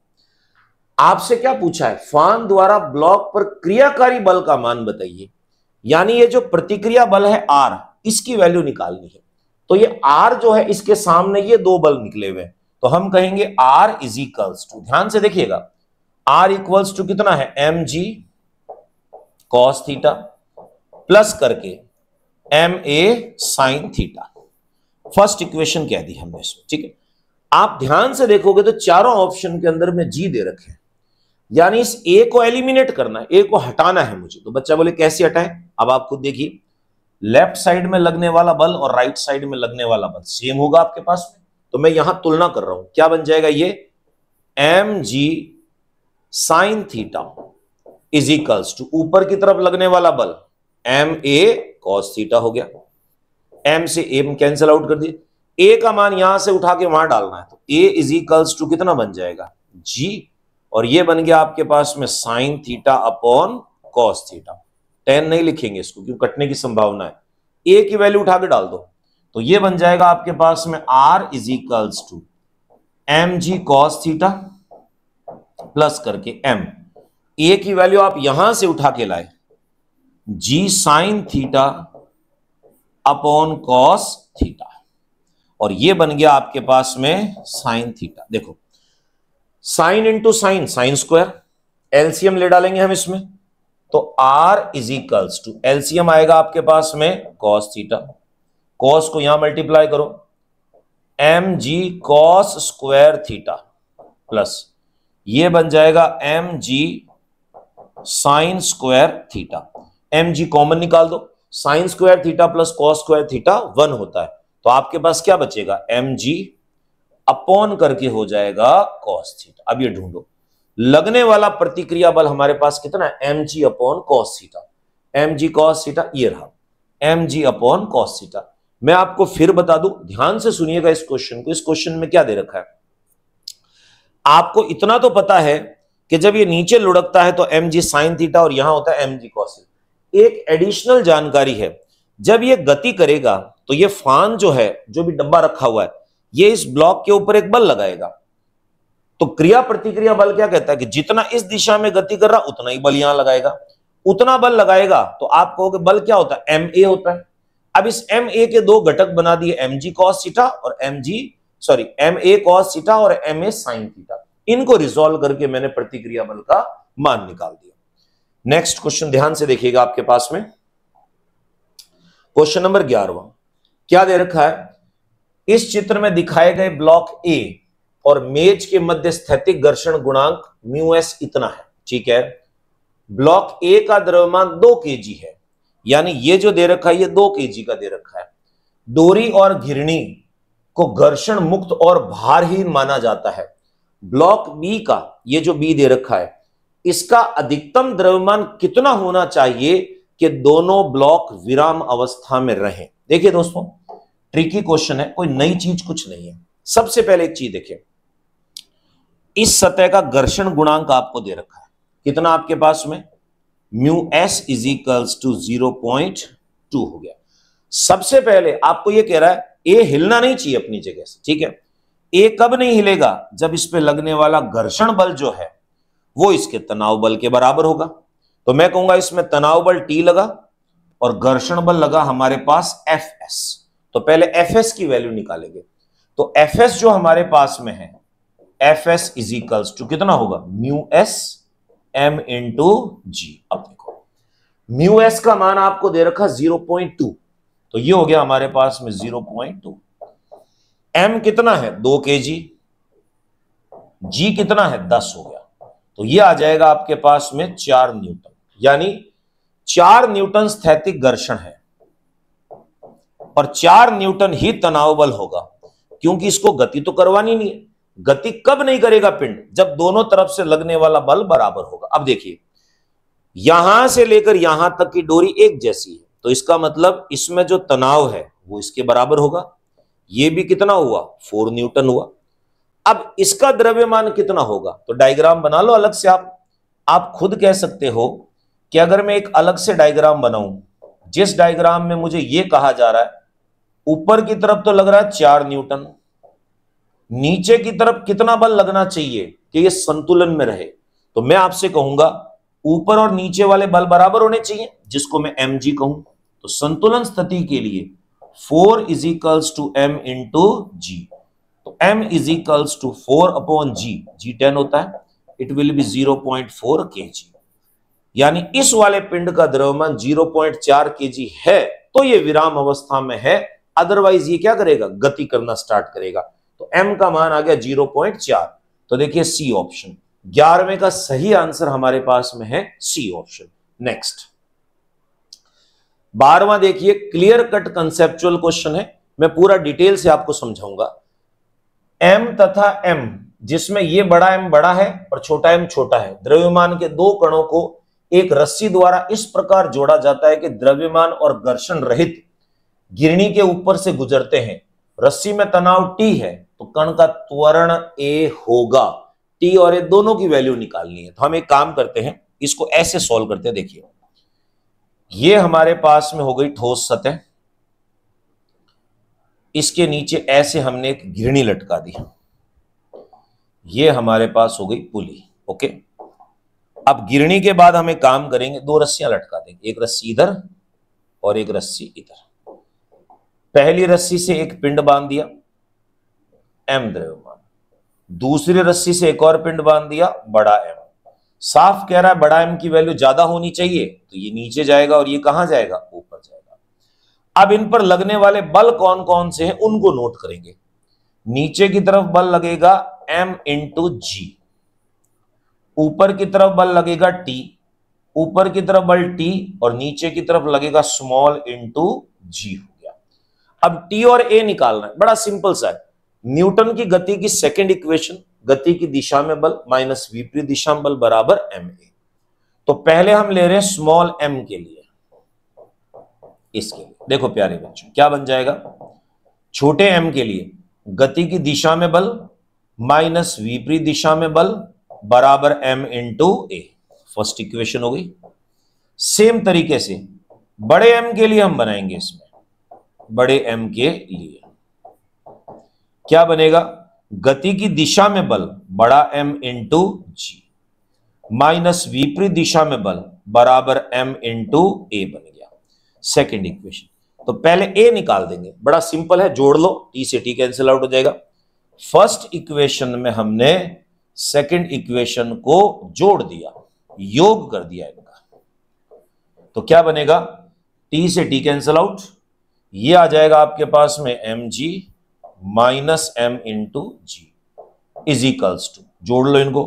Speaker 1: आपसे क्या पूछा है फान द्वारा ब्लॉक पर क्रियाकारी बल का मान बताइए यानी ये जो प्रतिक्रिया बल है आर इसकी वैल्यू निकालनी है तो ये आर जो है इसके सामने ये दो बल निकले हुए तो हम कहेंगे आर इज इक्वल्स टू ध्यान से देखिएगा आर इक्वल्स टू कितना है M G cos theta plus करके M A sine theta first equation कह दी हमने इसमें ठीक है आप ध्यान से देखोगे तो चारों ऑप्शन के अंदर में जी दे रखे यानी इस ए को एलिमिनेट करना है ए को हटाना है मुझे तो बच्चा बोले कैसे हटाए अब आप खुद देखिए लेफ्ट साइड में लगने वाला बल और राइट right साइड में लगने वाला बल सेम होगा आपके पास तो मैं यहां तुलना कर रहा हूं क्या बन जाएगा ये M G sine theta equals to ऊपर की तरफ लगने वाला बल एम ए कॉस थीटा हो गया एम से एम कैंसिल आउट कर दिए ए का मान यहां से उठा के वहां डालना है तो ए इज इक्वल्स टू कितना बन जाएगा जी और ये बन गया आपके पास में sine theta upon cos theta tan नहीं लिखेंगे इसको क्योंकि कटने की संभावना है ए की वैल्यू उठा के डाल दो तो ये बन जाएगा आपके पास में R is equals to M G cos theta plus करके एम ए की वैल्यू आप यहां से उठा के लाए G sine theta upon cos theta और ये बन गया आपके पास में साइन थीटा देखो sine into sine sine square LCM ले डालेंगे हम इसमें तो R is equals to LCM आएगा आपके पास में कॉस थीटा कॉस को यहां मल्टीप्लाई करो M G cos square theta plus ये बन जाएगा M G sine square theta M G common निकाल दो sine square theta plus cos square theta one होता है तो आपके पास क्या बचेगा एम जी अपॉन करके हो जाएगा कॉस थीटा अब ये ढूंढो लगने वाला प्रतिक्रिया बल हमारे पास कितना है M G upon cos theta M G cos theta ये रहा M G upon cos theta मैं आपको फिर बता दूं ध्यान से सुनिएगा इस क्वेश्चन को इस क्वेश्चन में क्या दे रखा है आपको इतना तो पता है कि जब ये नीचे लुढ़कता है तो एम जी साइन थीटा और यहां होता है एम जी कॉस एक एडिशनल जानकारी है जब ये गति करेगा तो ये फान जो है जो भी डब्बा रखा हुआ है ये इस ब्लॉक के ऊपर एक बल लगाएगा तो क्रिया प्रतिक्रिया बल क्या कहता है कि जितना इस दिशा में गति कर रहा उतना ही बल यहां लगाएगा उतना बल लगाएगा तो आप कहोगे बल क्या होता है एम ए होता है अब इस एम ए के दो घटक बना दिए एम जी कॉस सीटा और M G sorry M A cos theta और एम ए साइन सीटा इनको रिजोल्व करके मैंने प्रतिक्रिया बल का मान निकाल दिया नेक्स्ट क्वेश्चन ध्यान से देखिएगा आपके पास में क्वेश्चन नंबर ग्यारह क्या दे रखा है इस चित्र में दिखाए गए ब्लॉक ए और मेज के मध्य स्थैतिक घर्षण गुणांक म्यू एस इतना है ठीक है ब्लॉक ए का द्रव्यमान दो के है यानी ये जो दे रखा है ये दो के का दे रखा है डोरी और घिरणी को घर्षण मुक्त और भारहीन माना जाता है ब्लॉक बी का ये जो बी दे रखा है इसका अधिकतम द्रव्यमान कितना होना चाहिए कि दोनों ब्लॉक विराम अवस्था में रहें देखिए दोस्तों ट्रिकी क्वेश्चन है कोई नई चीज कुछ नहीं है सबसे पहले एक चीज देखिए इस सतह का घर्षण गुणांक आपको दे रखा है कितना आपके पास में mu S is equals to zero point two हो गया सबसे पहले आपको यह कह रहा है ए हिलना नहीं चाहिए अपनी जगह से ठीक है ए कब नहीं हिलेगा जब इस पर लगने वाला घर्षण बल जो है वो इसके तनाव बल के बराबर होगा तो मैं कहूंगा इसमें तनाव बल टी लगा और घर्षण बल लगा हमारे पास एफ एस तो पहले एफ एस की वैल्यू निकालेंगे तो एफ एस जो हमारे पास में है एफ एस इज टू कितना होगा mu S M into G अब देखो म्यू एस का मान आपको दे रखा जीरो पॉइंट टू तो ये हो गया हमारे पास में जीरो पॉइंट टू एम कितना है दो के जी जी कितना है दस हो गया तो ये आ जाएगा आपके पास में चार न्यूटन यानी चार न्यूटन स्थैतिक घर्षण है और चार न्यूटन ही तनाव बल होगा क्योंकि इसको गति तो करवानी नहीं है गति कब नहीं करेगा पिंड जब दोनों तरफ से लगने वाला बल बराबर होगा अब देखिए यहां से लेकर यहां तक की डोरी एक जैसी है तो इसका मतलब इसमें जो तनाव है वो इसके बराबर होगा ये भी कितना हुआ फोर न्यूटन हुआ अब इसका द्रव्यमान कितना होगा तो डायग्राम बना लो अलग से आप आप खुद कह सकते हो कि अगर मैं एक अलग से डायग्राम बनाऊं जिस डायग्राम में मुझे यह कहा जा रहा है ऊपर की तरफ तो लग रहा है चार न्यूटन नीचे की तरफ कितना बल लगना चाहिए कि यह संतुलन में रहे तो मैं आपसे कहूंगा ऊपर और नीचे वाले बल बराबर होने चाहिए जिसको मैं एम जी कहूं तो संतुलन स्थिति के लिए four is equals to M into G तो M is equals to four upon G G ten होता है it will be zero point four K G यानी इस वाले पिंड का द्रव्यमान 0.4 पॉइंट है तो ये विराम अवस्था में है अदरवाइज ये क्या करेगा गति करना स्टार्ट करेगा तो एम का मान आ गया 0.4 तो देखिए सी ऑप्शन ग्यारहवें का सही आंसर हमारे पास में है सी ऑप्शन नेक्स्ट बारहवा देखिए क्लियर कट कंसेप्चुअल क्वेश्चन है मैं पूरा डिटेल से आपको समझाऊंगा m तथा m जिसमें ये बड़ा m बड़ा है और छोटा m छोटा है द्रव्यमान के दो कणों को एक रस्सी द्वारा इस प्रकार जोड़ा जाता है कि द्रव्यमान और घर्षण रहित गिरणी के ऊपर से गुजरते हैं रस्सी में तनाव टी है तो कण का त्वरण ए होगा टी और ए दोनों की वैल्यू निकालनी है तो हम एक काम करते हैं इसको ऐसे सॉल्व करते हैं देखिए ये हमारे पास में हो गई ठोस सतह इसके नीचे ऐसे हमने एक घिरणी लटका दी ये हमारे पास हो गई पुली ओके अब गिरने के बाद हमें काम करेंगे दो रस्सियां लटका देंगे एक रस्सी इधर और एक रस्सी इधर पहली रस्सी से एक पिंड बांध दिया एम द्रव्यमान दूसरी रस्सी से एक और पिंड बांध दिया बड़ा एम साफ कह रहा है बड़ा एम की वैल्यू ज्यादा होनी चाहिए तो ये नीचे जाएगा और ये कहां जाएगा ऊपर जाएगा अब इन पर लगने वाले बल कौन कौन से हैं उनको नोट करेंगे नीचे की तरफ बल लगेगा एम इंटू जी ऊपर की तरफ बल लगेगा टी ऊपर की तरफ बल टी और नीचे की तरफ लगेगा स्मॉल इंटू जी हो गया अब टी और ए निकालना है बड़ा सिंपल सा है न्यूटन की गति की सेकेंड इक्वेशन गति की दिशा में बल माइनस विपरीत दिशा में बल बराबर एम ए तो पहले हम ले रहे हैं स्मॉल एम के लिए इसके लिए देखो प्यारे बच्चों क्या बन जाएगा छोटे एम के लिए गति की दिशा में बल माइनस विपरीत दिशा में बल बराबर M into A first equation हो गई सेम तरीके से बड़े एम के लिए हम बनाएंगे इसमें बड़े एम के लिए क्या बनेगा गति की दिशा में बल बड़ा इन इंटू जी माइनस विपरीत दिशा में बल बराबर इन इंटू ए बन गया सेकेंड इक्वेशन तो पहले ए निकाल देंगे बड़ा सिंपल है जोड़ लो टी से टी कैंसिल आउट हो जाएगा फर्स्ट इक्वेशन में हमने सेकंड इक्वेशन को जोड़ दिया योग कर दिया इनका तो क्या बनेगा टी से टी कैंसल आउट ये आ जाएगा आपके पास में M G minus M into G is equals to जोड़ लो इनको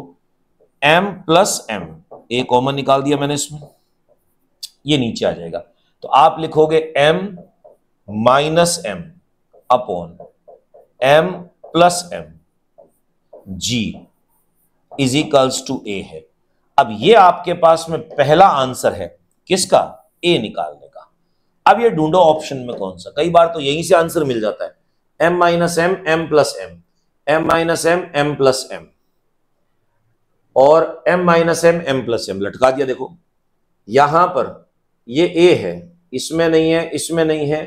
Speaker 1: M plus M A common निकाल दिया मैंने इसमें ये नीचे आ जाएगा तो आप लिखोगे M minus M upon M plus M G is equals to A है अब ये आपके पास में पहला आंसर है किसका ए निकालने का अब ये ढूंढो ऑप्शन में कौन सा कई बार तो यहीं से आंसर मिल जाता है M minus M M plus M M minus M M plus M और M minus M M plus M लटका दिया देखो यहां पर ये ए है इसमें नहीं है इसमें नहीं है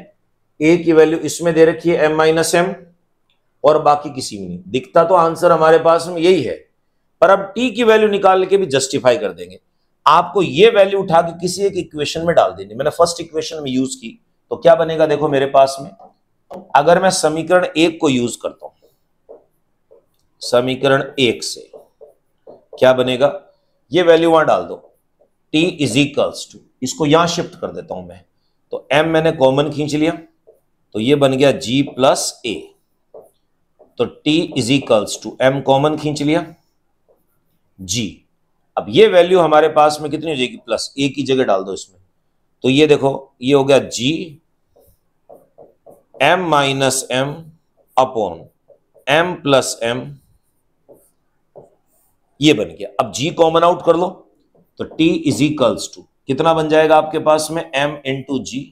Speaker 1: ए की वैल्यू इसमें दे रखी है एम माइनस एम और बाकी किसी में नहीं दिखता तो आंसर हमारे पास में यही है पर अब टी की वैल्यू निकाल के भी जस्टिफाई कर देंगे आपको ये वैल्यू उठा के किसी एक इक्वेशन में डाल देनी मैंने फर्स्ट इक्वेशन में यूज की तो क्या बनेगा देखो मेरे पास में अगर मैं समीकरण एक को यूज करता हूं समीकरण एक से क्या बनेगा ये वैल्यू वहां डाल दो टी इज इक्वल्स टू इसको यहां शिफ्ट कर देता हूं मैं तो एम मैंने कॉमन खींच लिया तो ये बन गया जी प्लस ए तो T is equals to M common खींच लिया जी अब ये वैल्यू हमारे पास में कितनी हो जाएगी प्लस ए की जगह डाल दो इसमें तो ये देखो ये हो गया G M minus M upon M plus M ये बन गया अब जी कॉमन आउट कर लो तो टी इज इक्वल्स टू कितना बन जाएगा आपके पास में एम टू जी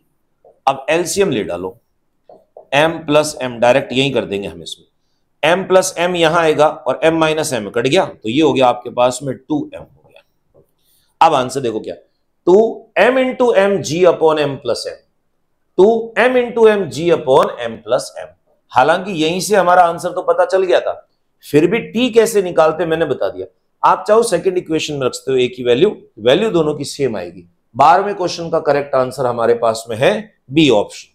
Speaker 1: अब एलसीएम ले डालो एम प्लस एम डायरेक्ट यही कर देंगे हम इसमें एम प्लस एम यहां आएगा और एम माइनस एम कट गया तो ये हो गया आपके पास में टू एम हो गया अब आंसर देखो क्या two M into M G upon M plus M two M into M G upon M plus M हालांकि यहीं से हमारा आंसर तो पता चल गया था फिर भी टी कैसे निकालते मैंने बता दिया आप चाहो सेकेंड इक्वेशन में रखते हो एक ही वैल्यू वैल्यू दोनों की सेम आएगी बारहवें क्वेश्चन का करेक्ट आंसर हमारे पास में है बी ऑप्शन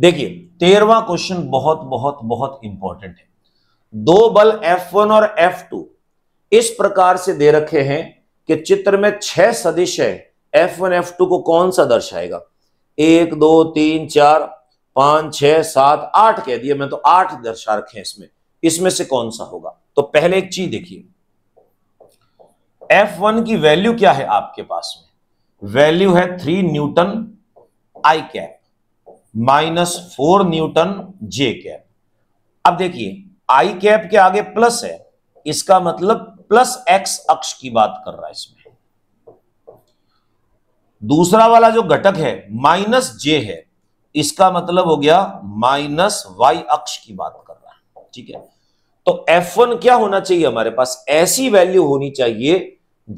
Speaker 1: देखिए तेरवा क्वेश्चन बहुत बहुत बहुत इंपॉर्टेंट है दो बल F1 और F2 इस प्रकार से दे रखे हैं कि चित्र में छह सदिश है F1 F2 को कौन सा दर्शाएगा एक दो तीन चार पांच छ सात आठ कह दिए मैं तो आठ दर्शा रखे हैं इसमें इसमें से कौन सा होगा तो पहले एक चीज देखिए F1 की वैल्यू क्या है आपके पास में वैल्यू है three newton I cap minus four newton J cap अब देखिए आई कैप के आगे प्लस है इसका मतलब प्लस एक्स अक्ष की बात कर रहा है इसमें दूसरा वाला जो घटक है माइनस जे है इसका मतलब हो गया माइनस वाई अक्ष की बात कर रहा है ठीक है तो एफ वन क्या होना चाहिए हमारे पास ऐसी वैल्यू होनी चाहिए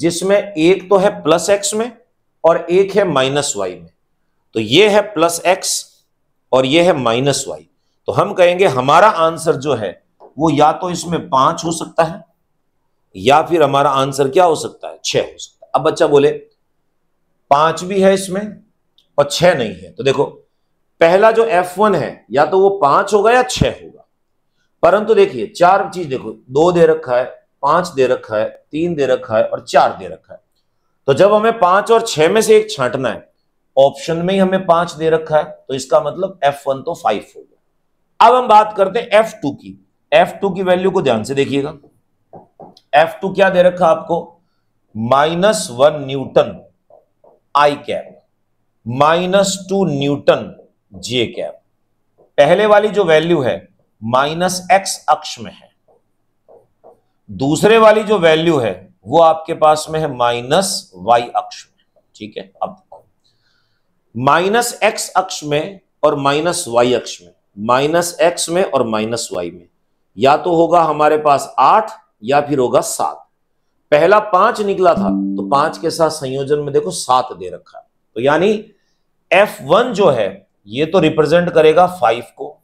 Speaker 1: जिसमें एक तो है प्लस एक्स में और एक है माइनस वाई में तो ये है प्लस एक्स और ये है माइनस वाई तो हम कहेंगे हमारा आंसर जो है वो या तो इसमें पांच हो सकता है या फिर हमारा आंसर क्या हो सकता है छह हो सकता है अब बच्चा बोले पांच भी है इसमें और छह नहीं है तो देखो पहला जो एफ वन है या तो वो पांच होगा या छह होगा परंतु देखिए चार चीज देखो दो दे रखा है पांच दे रखा है तीन दे रखा है और चार दे रखा है तो जब हमें पांच और छह में से एक छांटना है ऑप्शन में ही हमें पांच दे रखा है तो इसका मतलब एफ वन तो फाइव हो गया अब हम बात करते हैं एफ टू की एफ टू की वैल्यू को ध्यान से देखिएगा एफ टू क्या दे रखा आपको minus one newton I cap minus two newton J cap पहले वाली जो वैल्यू है माइनस एक्स अक्ष में है दूसरे वाली जो वैल्यू है वो आपके पास में है माइनस वाई अक्ष में ठीक है अब माइनस एक्स अक्ष में और माइनस वाई अक्ष में माइनस एक्स में और माइनस वाई में या तो होगा हमारे पास आठ या फिर होगा सात पहला पांच निकला था तो पांच के साथ संयोजन में देखो सात दे रखा तो यानी एफ वन जो है ये तो रिप्रेजेंट करेगा फाइव को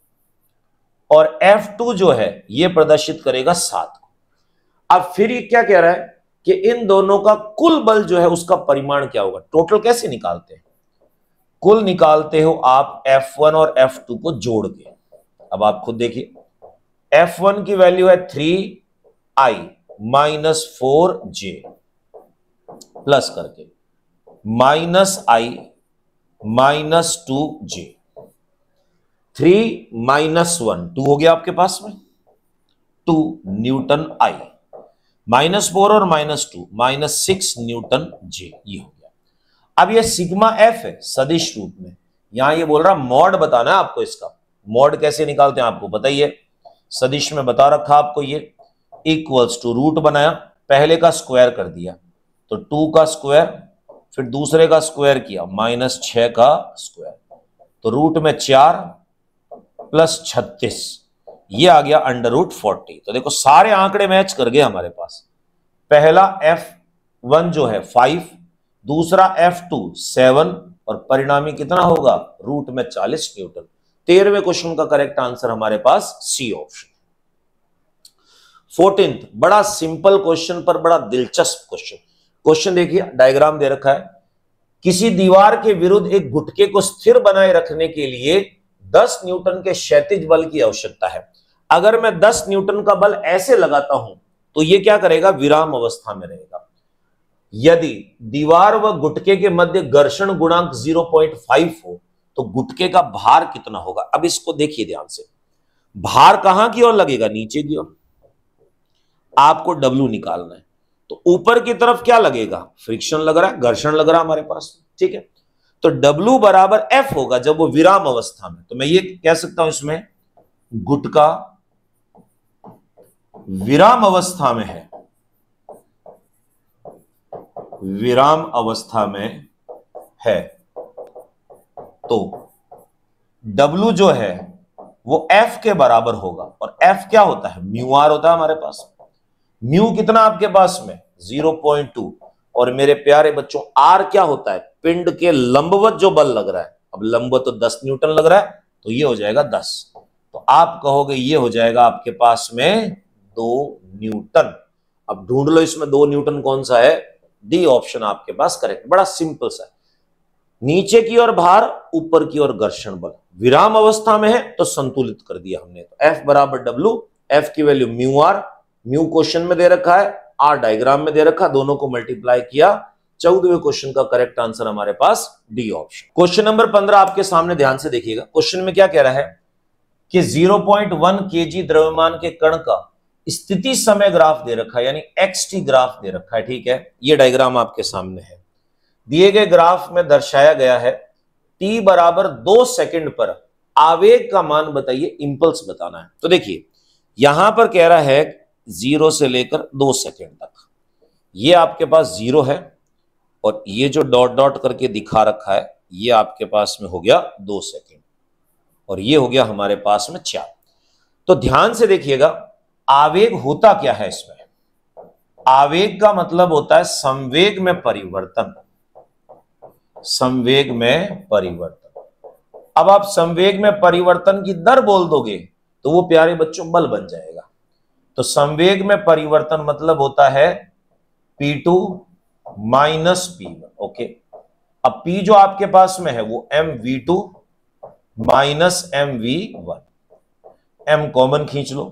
Speaker 1: और एफ टू जो है ये प्रदर्शित करेगा सात को अब फिर ये क्या कह रहा है कि इन दोनों का कुल बल जो है उसका परिमाण क्या होगा टोटल कैसे निकालते हैं कुल निकालते हो आप F1 और F2 को जोड़ के अब आप खुद देखिए F1 की वैल्यू है three I minus four J plus करके minus I minus two J three minus one two हो गया आपके पास में two newton I minus four और minus two minus six newton J ये हो गया अब ये सिग्मा एफ है सदिश रूप में यहां ये बोल रहा मॉड बताना है आपको इसका मॉड कैसे निकालते हैं आपको बताइए सदिश में बता रखा आपको ये इक्वल्स टू रूट बनाया पहले का स्क्वायर कर दिया तो टू का स्क्वायर फिर दूसरे का स्क्वायर किया माइनस छ का स्क्वायर तो रूट में चार प्लस छत्तीस ये आ गया अंडर रूट फोर्टी तो देखो सारे आंकड़े मैच कर गए हमारे पास पहला एफ वन जो है फाइव दूसरा एफ टू सेवन और परिणामी कितना होगा रूट में चालीस न्यूटन तेरहवें क्वेश्चन का करेक्ट आंसर हमारे पास सी ऑप्शन फोर्टींथ बड़ा सिंपल क्वेश्चन पर बड़ा दिलचस्प क्वेश्चन क्वेश्चन देखिए डायग्राम दे रखा है किसी दीवार के विरुद्ध एक गुटके को स्थिर बनाए रखने के लिए 10 न्यूटन के क्षैतिज बल की आवश्यकता है अगर मैं 10 न्यूटन का बल ऐसे लगाता हूं तो यह क्या करेगा विराम अवस्था में रहेगा यदि दीवार व गुटके के मध्य घर्षण गुणांक 0.5 हो तो गुटके का भार कितना होगा अब इसको देखिए ध्यान से भार कहां की ओर लगेगा नीचे की ओर आपको डब्ल्यू निकालना है तो ऊपर की तरफ क्या लगेगा फ्रिक्शन लग रहा है घर्षण लग रहा है हमारे पास ठीक है तो W बराबर एफ होगा जब वो विराम अवस्था में तो मैं ये कह सकता हूं इसमें गुटका विराम अवस्था में है विराम अवस्था में है तो W जो है वो F के बराबर होगा और F क्या होता है म्यू आर होता है हमारे पास म्यू कितना आपके पास में 0.2 और मेरे प्यारे बच्चों R क्या होता है पिंड के लंबवत जो बल लग रहा है अब लंबवत तो 10 न्यूटन लग रहा है तो ये हो जाएगा 10 तो आप कहोगे ये हो जाएगा आपके पास में दो न्यूटन अब ढूंढ लो इसमें दो न्यूटन कौन सा है डी ऑप्शन आपके पास करेक्ट बड़ा सिंपल सा नीचे की ओर भार ऊपर की ओर घर्षण बल विराम अवस्था में है तो संतुलित कर दिया हमने तो एफ बराबर डब्ल्यू एफ की value mu R mu question में दे रखा है आर डायग्राम में दे रखा दोनों को मल्टीप्लाई किया चौदहवे क्वेश्चन का करेक्ट आंसर हमारे पास डी ऑप्शन क्वेश्चन नंबर पंद्रह आपके सामने ध्यान से देखिएगा क्वेश्चन में क्या कह रहा है कि 0.1 केजी द्रव्यमान के कण का स्थिति समय ग्राफ दे रखा है यानी एक्स टी ग्राफ दे रखा है ठीक है ये डायग्राम आपके सामने है दिए गए ग्राफ में दर्शाया गया है टी बराबर दो सेकंड पर आवेग का मान बताइए इंपल्स बताना है तो देखिए यहां पर कह रहा है जीरो से लेकर दो सेकंड तक ये आपके पास जीरो है और ये जो डॉट डॉट करके दिखा रखा है ये आपके पास में हो गया दो सेकेंड और ये हो गया हमारे पास में चार तो ध्यान से देखिएगा आवेग होता क्या है इसमें आवेग का मतलब होता है संवेग में परिवर्तन संवेग में परिवर्तन अब आप संवेग में परिवर्तन की दर बोल दोगे तो वो प्यारे बच्चों बल बन जाएगा तो संवेग में परिवर्तन मतलब होता है P2 two minus P okay अब P जो आपके पास में है वो M V two minus M V one M common खींच लो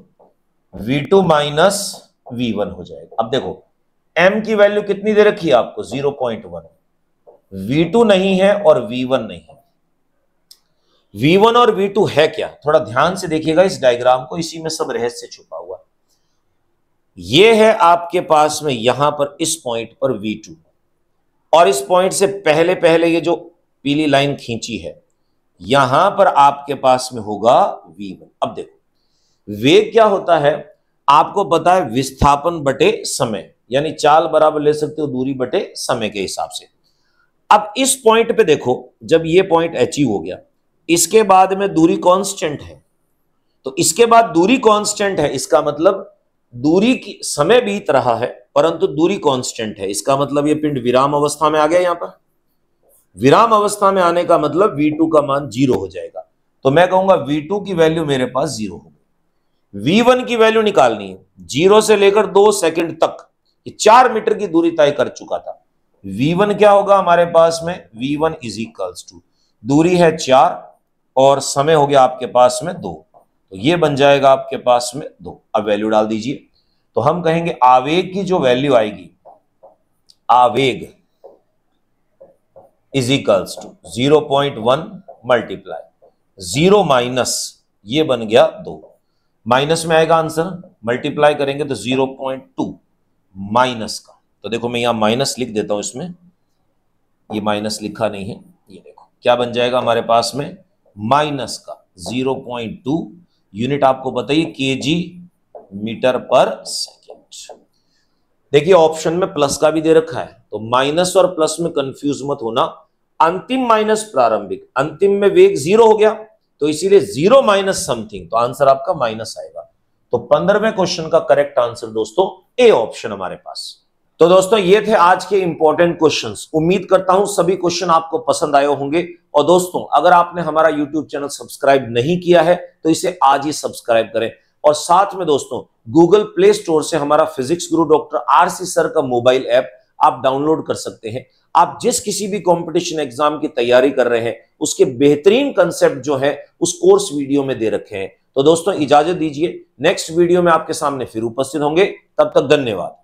Speaker 1: V two minus V one हो जाएगा अब देखो एम की वैल्यू कितनी दे रखी है आपको zero point one V two नहीं है और वी वन नहीं है वी वन और वी टू है क्या थोड़ा ध्यान से देखिएगा इस डायग्राम को इसी में सब रहस्य छुपा हुआ ये है आपके पास में यहां पर इस पॉइंट पर वी टू और इस पॉइंट से पहले पहले ये जो पीली लाइन खींची है यहां पर आपके पास में होगा वी वन अब देखो वेग क्या होता है आपको पता है विस्थापन बटे समय यानी चाल बराबर ले सकते हो दूरी बटे समय के हिसाब से अब इस पॉइंट पे देखो जब ये पॉइंट अचीव हो गया इसके बाद में दूरी कांस्टेंट है तो इसके बाद दूरी कांस्टेंट है इसका मतलब दूरी की समय बीत रहा है परंतु दूरी कांस्टेंट है इसका मतलब ये पिंड विराम अवस्था में आ गया यहां पर विराम अवस्था में आने का मतलब वी का मान जीरो हो जाएगा तो मैं कहूंगा वी की वैल्यू मेरे पास जीरो होगा V1 की वैल्यू निकालनी है जीरो से लेकर दो सेकंड तक ये चार मीटर की दूरी तय कर चुका था V1 क्या होगा हमारे पास में V1 one is equals to दूरी है चार और समय हो गया आपके पास में दो तो ये बन जाएगा आपके पास में दो अब वैल्यू डाल दीजिए तो हम कहेंगे आवेग की जो वैल्यू आएगी आवेग is equals to zero point one multiply zero minus ये बन गया दो माइनस में आएगा आंसर मल्टीप्लाई करेंगे तो जीरो पॉइंट टू माइनस का तो देखो मैं यहां माइनस लिख देता हूं इसमें ये माइनस लिखा नहीं है ये देखो क्या बन जाएगा हमारे पास में माइनस का जीरो पॉइंट टू यूनिट आपको बताइए के जी मीटर पर सेकेंड देखिए ऑप्शन में प्लस का भी दे रखा है तो माइनस और प्लस में कंफ्यूज मत होना अंतिम माइनस प्रारंभिक अंतिम में वेग जीरो हो गया तो इसीलिए जीरो माइनस समथिंग तो आंसर आपका माइनस आएगा तो पंद्रहवें क्वेश्चन का करेक्ट आंसर दोस्तों ए ऑप्शन हमारे पास तो दोस्तों ये थे आज के इंपॉर्टेंट क्वेश्चन उम्मीद करता हूं सभी क्वेश्चन आपको पसंद आए होंगे और दोस्तों अगर आपने हमारा यूट्यूब चैनल सब्सक्राइब नहीं किया है तो इसे आज ही सब्सक्राइब करें और साथ में दोस्तों गूगल प्ले स्टोर से हमारा physics Guru doctor C sir का मोबाइल ऐप आप डाउनलोड कर सकते हैं आप जिस किसी भी कंपटीशन एग्जाम की तैयारी कर रहे हैं उसके बेहतरीन कंसेप्ट जो है उस कोर्स वीडियो में दे रखे हैं तो दोस्तों इजाजत दीजिए नेक्स्ट वीडियो में आपके सामने फिर उपस्थित होंगे तब तक धन्यवाद